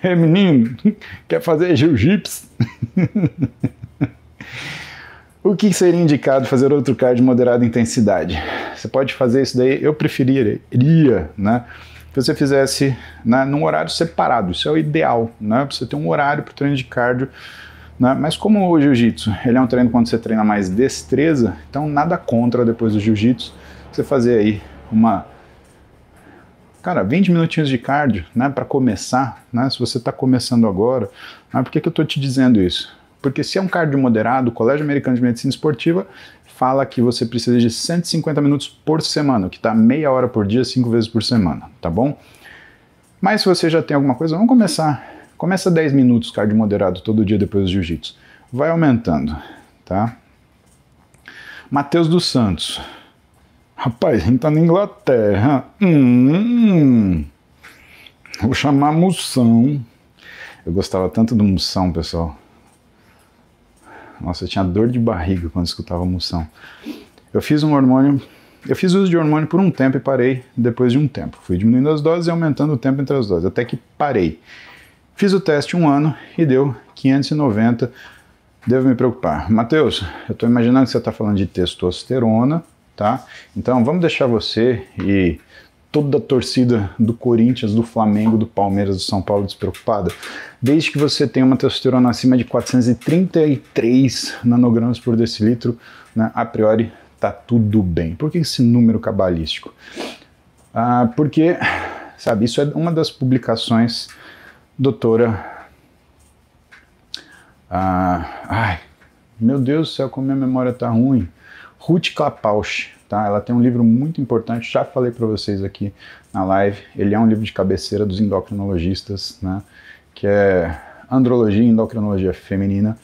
[SPEAKER 1] é menino, quer fazer jiu-jitsu? O que seria indicado fazer outro card de moderada intensidade? Você pode fazer isso daí, eu preferiria, né? Que você fizesse né, num horário separado, isso é o ideal, né? Você ter um horário para o treino de cardio, né? Mas como o jiu-jitsu, ele é um treino quando você treina mais destreza, então nada contra depois do jiu-jitsu, você fazer aí uma cara, 20 minutinhos de cardio, né, para começar, né, se você está começando agora, né, por que, que eu estou te dizendo isso? Porque se é um cardio moderado, o Colégio Americano de Medicina Esportiva fala que você precisa de 150 minutos por semana, que está meia hora por dia, cinco vezes por semana, tá bom? Mas se você já tem alguma coisa, vamos começar. Começa 10 minutos cardio moderado todo dia depois do jiu-jitsu. Vai aumentando, tá? Matheus dos Santos. Rapaz, a gente tá na Inglaterra. Hum, vou chamar Moção. Eu gostava tanto do Moção, pessoal. Nossa, eu tinha dor de barriga quando escutava Moção. Eu fiz um hormônio, eu fiz uso de hormônio por um tempo e parei depois de um tempo. Fui diminuindo as doses e aumentando o tempo entre as doses, até que parei. Fiz o teste um ano e deu 590. Devo me preocupar. Matheus, eu estou imaginando que você está falando de testosterona, tá? Então vamos deixar você e toda a torcida do Corinthians, do Flamengo, do Palmeiras, do São Paulo despreocupada. Desde que você tenha uma testosterona acima de 433 nanogramas por decilitro, né, a priori tá tudo bem. Por que esse número cabalístico? Ah, porque, sabe, isso é uma das publicações, doutora. Ah, ai, meu Deus do céu, como minha memória tá ruim. Ruth Klapausch, Tá? Ela tem um livro muito importante, já falei para vocês aqui na live. Ele é um livro de cabeceira dos endocrinologistas, né? que é Andrologia e Endocrinologia Feminina,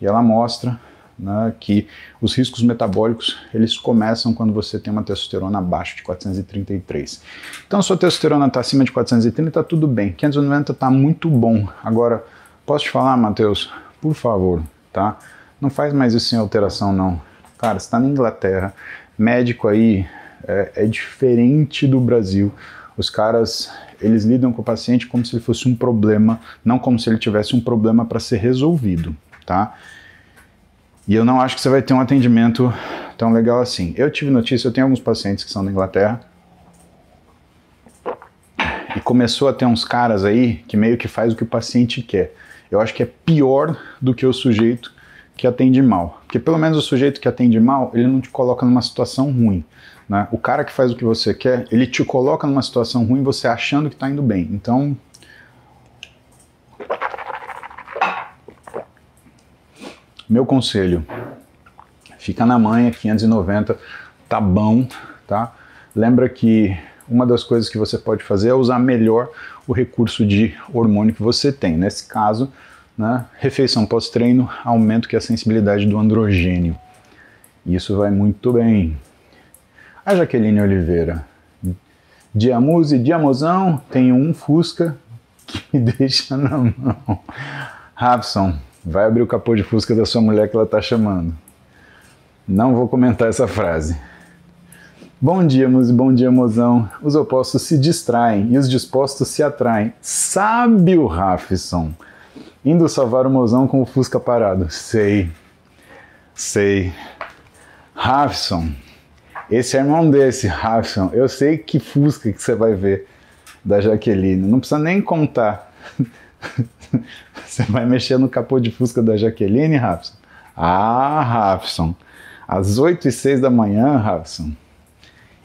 [SPEAKER 1] e ela mostra né, que os riscos metabólicos eles começam quando você tem uma testosterona abaixo de 433. Então, se a sua testosterona está acima de 430, está tudo bem. 590 está muito bom. Agora, posso te falar, Matheus? Por favor, tá? Não faz mais isso sem alteração, não. Cara, está na Inglaterra, médico aí é, é diferente do Brasil. Os caras, eles lidam com o paciente como se ele fosse um problema, não como se ele tivesse um problema para ser resolvido, tá? E eu não acho que você vai ter um atendimento tão legal assim. Eu tive notícia, eu tenho alguns pacientes que são da Inglaterra. E começou a ter uns caras aí que meio que faz o que o paciente quer. Eu acho que é pior do que o sujeito que atende mal. Porque pelo menos o sujeito que atende mal, ele não te coloca numa situação ruim. Né? O cara que faz o que você quer, ele te coloca numa situação ruim, você achando que está indo bem. Então. Meu conselho, fica na manha, 590, tá bom, tá? Lembra que uma das coisas que você pode fazer é usar melhor o recurso de hormônio que você tem. Nesse caso, né? refeição pós-treino, aumento que a sensibilidade do androgênio. Isso vai muito bem. A Jaqueline Oliveira. Diamuse, Diamozão, tenho um Fusca que me deixa na mão. Rafson, vai abrir o capô de Fusca da sua mulher que ela está chamando. Não vou comentar essa frase. Bom dia, Muse, bom dia, mozão. Os opostos se distraem e os dispostos se atraem. Sabe o Rafson. Indo salvar o mozão com o Fusca parado. Sei. Sei. Rafson. Esse é irmão desse, Rafson. Eu sei que Fusca que você vai ver da Jaqueline. Não precisa nem contar. você vai mexer no capô de Fusca da Jaqueline, Rafson? Ah, Rafson. Às 8 e 6 da manhã, Rafson.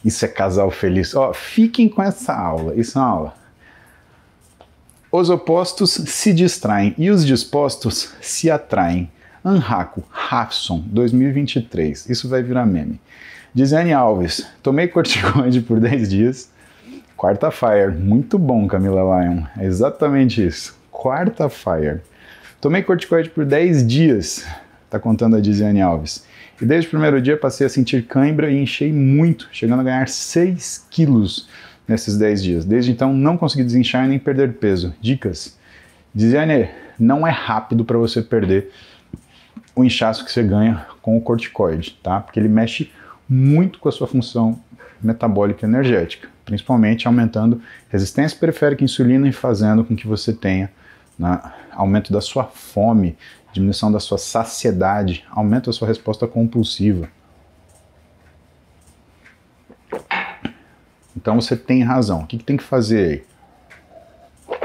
[SPEAKER 1] Isso é casal feliz. Ó, oh, fiquem com essa aula. Isso é uma aula. Os opostos se distraem e os dispostos se atraem. Anraco, Hafson, 2023. Isso vai virar meme. Diziane Alves, tomei corticoide por 10 dias. Quarta Fire, muito bom, Camila Lyon. É exatamente isso. Quarta Fire. Tomei corticoide por 10 dias, tá contando a Diziane Alves. E desde o primeiro dia passei a sentir cãibra e enchei muito, chegando a ganhar 6 quilos nesses 10 dias. Desde então, não consegui desinchar nem perder peso. Dicas. Designer, não é rápido para você perder o inchaço que você ganha com o corticoide, tá? Porque ele mexe muito com a sua função metabólica energética, principalmente aumentando resistência periférica à insulina e fazendo com que você tenha né, aumento da sua fome, diminuição da sua saciedade, aumento da sua resposta compulsiva. Então você tem razão. O que, que tem que fazer aí?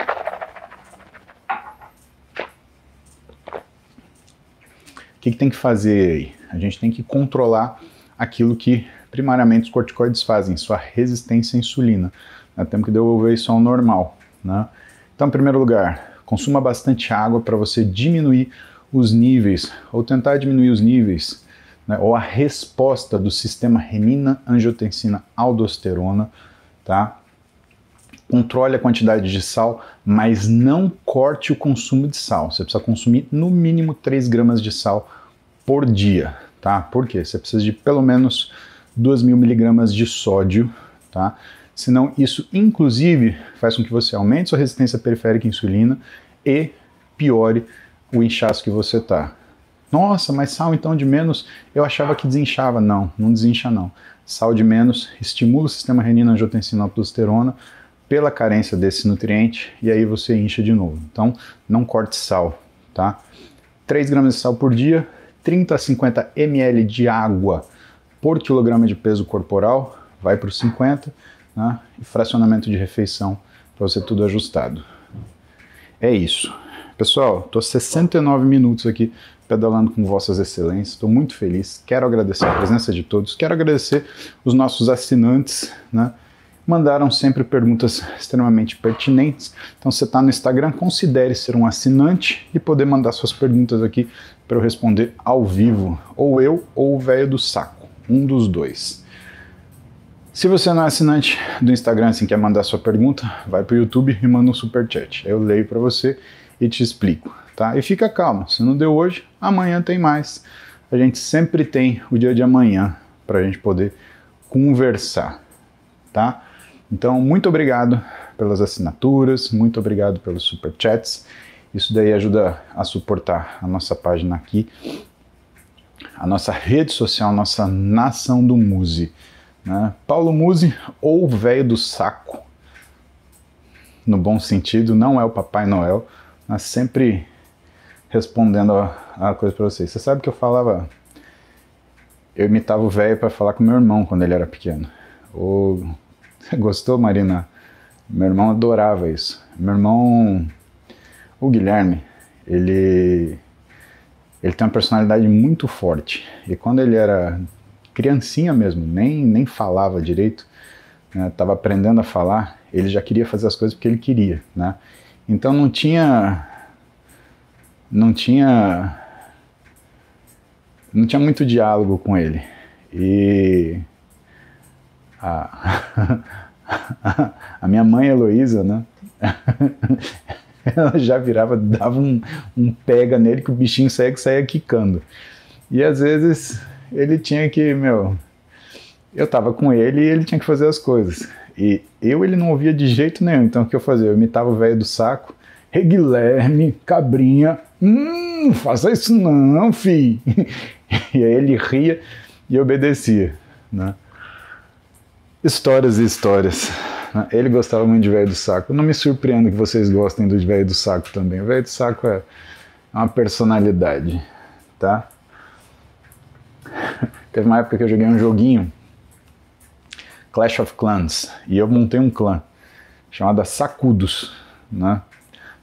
[SPEAKER 1] O que, que tem que fazer aí? A gente tem que controlar aquilo que primariamente os corticoides fazem, sua resistência à insulina. Nós temos que devolver isso ao normal. Né? Então, em primeiro lugar, consuma bastante água para você diminuir os níveis ou tentar diminuir os níveis né, ou a resposta do sistema renina-angiotensina-aldosterona, tá? Controle a quantidade de sal, mas não corte o consumo de sal. Você precisa consumir no mínimo 3 gramas de sal por dia, tá? Por quê? Você precisa de pelo menos 2 mil miligramas de sódio, tá? Senão isso, inclusive, faz com que você aumente sua resistência periférica à insulina e piore o inchaço que você está. Nossa, mas sal então de menos eu achava que desinchava. Não, não desincha não. Sal de menos estimula o sistema renina, angiotensina, aldosterona pela carência desse nutriente e aí você incha de novo. Então, não corte sal, tá? 3 gramas de sal por dia, 30 a 50 ml de água por quilograma de peso corporal, vai para os 50, né? e fracionamento de refeição para você tudo ajustado. É isso. Pessoal, estou 69 minutos aqui pedalando com Vossas Excelências. Estou muito feliz. Quero agradecer a presença de todos. Quero agradecer os nossos assinantes, né? Mandaram sempre perguntas extremamente pertinentes. Então, se está no Instagram, considere ser um assinante e poder mandar suas perguntas aqui para eu responder ao vivo. Ou eu ou o velho do saco. Um dos dois. Se você não é assinante do Instagram, assim quer mandar sua pergunta, vai para o YouTube e manda um super chat. Eu leio para você e te explico tá? E fica calmo, se não deu hoje, amanhã tem mais. A gente sempre tem o dia de amanhã para a gente poder conversar, tá? Então, muito obrigado pelas assinaturas, muito obrigado pelos superchats. Isso daí ajuda a suportar a nossa página aqui, a nossa rede social, a nossa nação do Muse. Né? Paulo Muse ou velho do saco, no bom sentido, não é o Papai Noel, mas sempre respondendo a, a coisa para vocês. Você sabe que eu falava. Eu imitava o velho para falar com meu irmão quando ele era pequeno. Ou. Você gostou, Marina? Meu irmão adorava isso. Meu irmão. O Guilherme, ele. Ele tem uma personalidade muito forte. E quando ele era criancinha mesmo, nem, nem falava direito, estava né, aprendendo a falar, ele já queria fazer as coisas porque ele queria, né? Então não tinha não tinha não tinha muito diálogo com ele. E a, a minha mãe Heloísa, né? Ela já virava, dava um, um pega nele que o bichinho saía, saía quicando. E às vezes ele tinha que, meu, eu tava com ele e ele tinha que fazer as coisas. E eu ele não ouvia de jeito nenhum, então o que eu fazia? Eu imitava o velho do saco, Hey cabrinha, Hum, faça isso não, filho. E aí ele ria e obedecia. Né? Histórias e histórias. Né? Ele gostava muito de velho do saco. Não me surpreendo que vocês gostem do velho do saco também. O velho do saco é uma personalidade, tá? Teve uma época que eu joguei um joguinho, Clash of Clans, e eu montei um clã chamado Sacudos, né?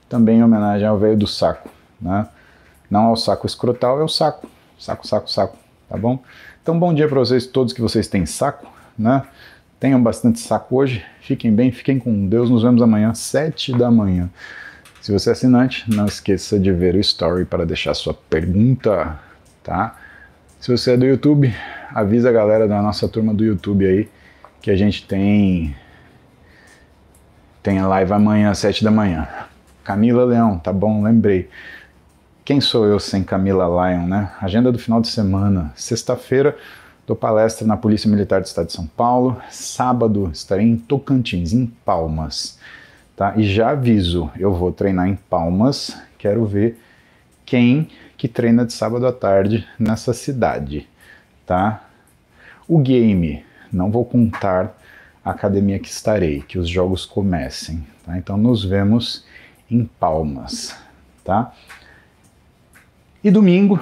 [SPEAKER 1] Também em homenagem ao velho do saco né? Não é o saco escrotal, é o saco. Saco, saco, saco, tá bom? Então, bom dia para vocês todos que vocês têm saco, né? Tenham bastante saco hoje, fiquem bem, fiquem com Deus. Nos vemos amanhã, sete da manhã. Se você é assinante, não esqueça de ver o story para deixar sua pergunta, tá? Se você é do YouTube, avisa a galera da nossa turma do YouTube aí que a gente tem tem a live amanhã às 7 da manhã. Camila Leão, tá bom, lembrei. Quem sou eu sem Camila Lyon, né? Agenda do final de semana. Sexta-feira dou palestra na Polícia Militar do Estado de São Paulo. Sábado estarei em Tocantins, em Palmas. Tá? E já aviso, eu vou treinar em Palmas. Quero ver quem que treina de sábado à tarde nessa cidade, tá? O game, não vou contar a academia que estarei, que os jogos comecem, tá? Então nos vemos em Palmas, tá? E domingo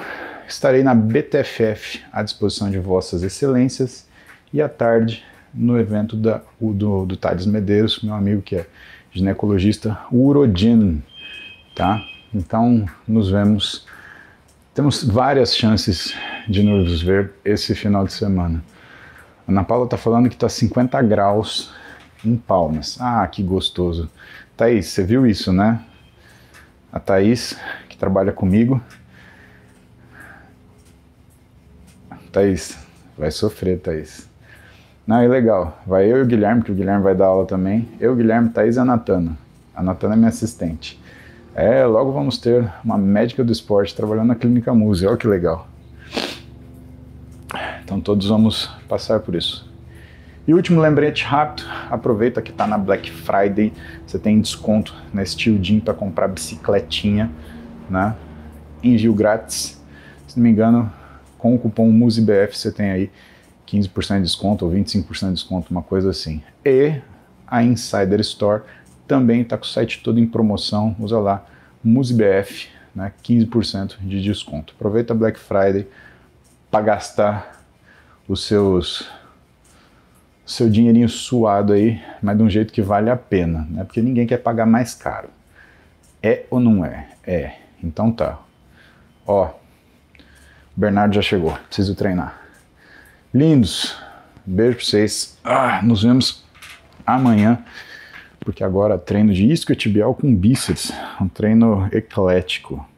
[SPEAKER 1] estarei na BTFF à disposição de Vossas Excelências e à tarde no evento da, do, do Thales Medeiros, meu amigo que é ginecologista urodin, tá? Então, nos vemos. Temos várias chances de nos ver esse final de semana. Ana Paula está falando que está 50 graus em Palmas. Ah, que gostoso. Thaís, você viu isso, né? A Thaís, que trabalha comigo, Thaís, vai sofrer, Thaís. Não, é legal. Vai eu e o Guilherme, que o Guilherme vai dar aula também. Eu, Guilherme, Thaís e a Natana. A Natana é minha assistente. É, logo vamos ter uma médica do esporte trabalhando na clínica Muse. Olha que legal. Então todos vamos passar por isso. E último lembrete rápido, aproveita que está na Black Friday, você tem desconto na Steel Gym para comprar bicicletinha, né? Envio grátis. Se não me engano, com o cupom MUSIBF você tem aí 15% de desconto ou 25% de desconto, uma coisa assim. E a Insider Store também está com o site todo em promoção, usa lá MUSIBF, né, 15% de desconto. Aproveita Black Friday para gastar os seus seu dinheirinho suado aí, mas de um jeito que vale a pena, né? Porque ninguém quer pagar mais caro. É ou não é? É. Então tá. Ó, Bernardo já chegou, preciso treinar. Lindos, beijo pra vocês. Ah, nos vemos amanhã, porque agora treino de isquiotibial com bíceps, um treino eclético.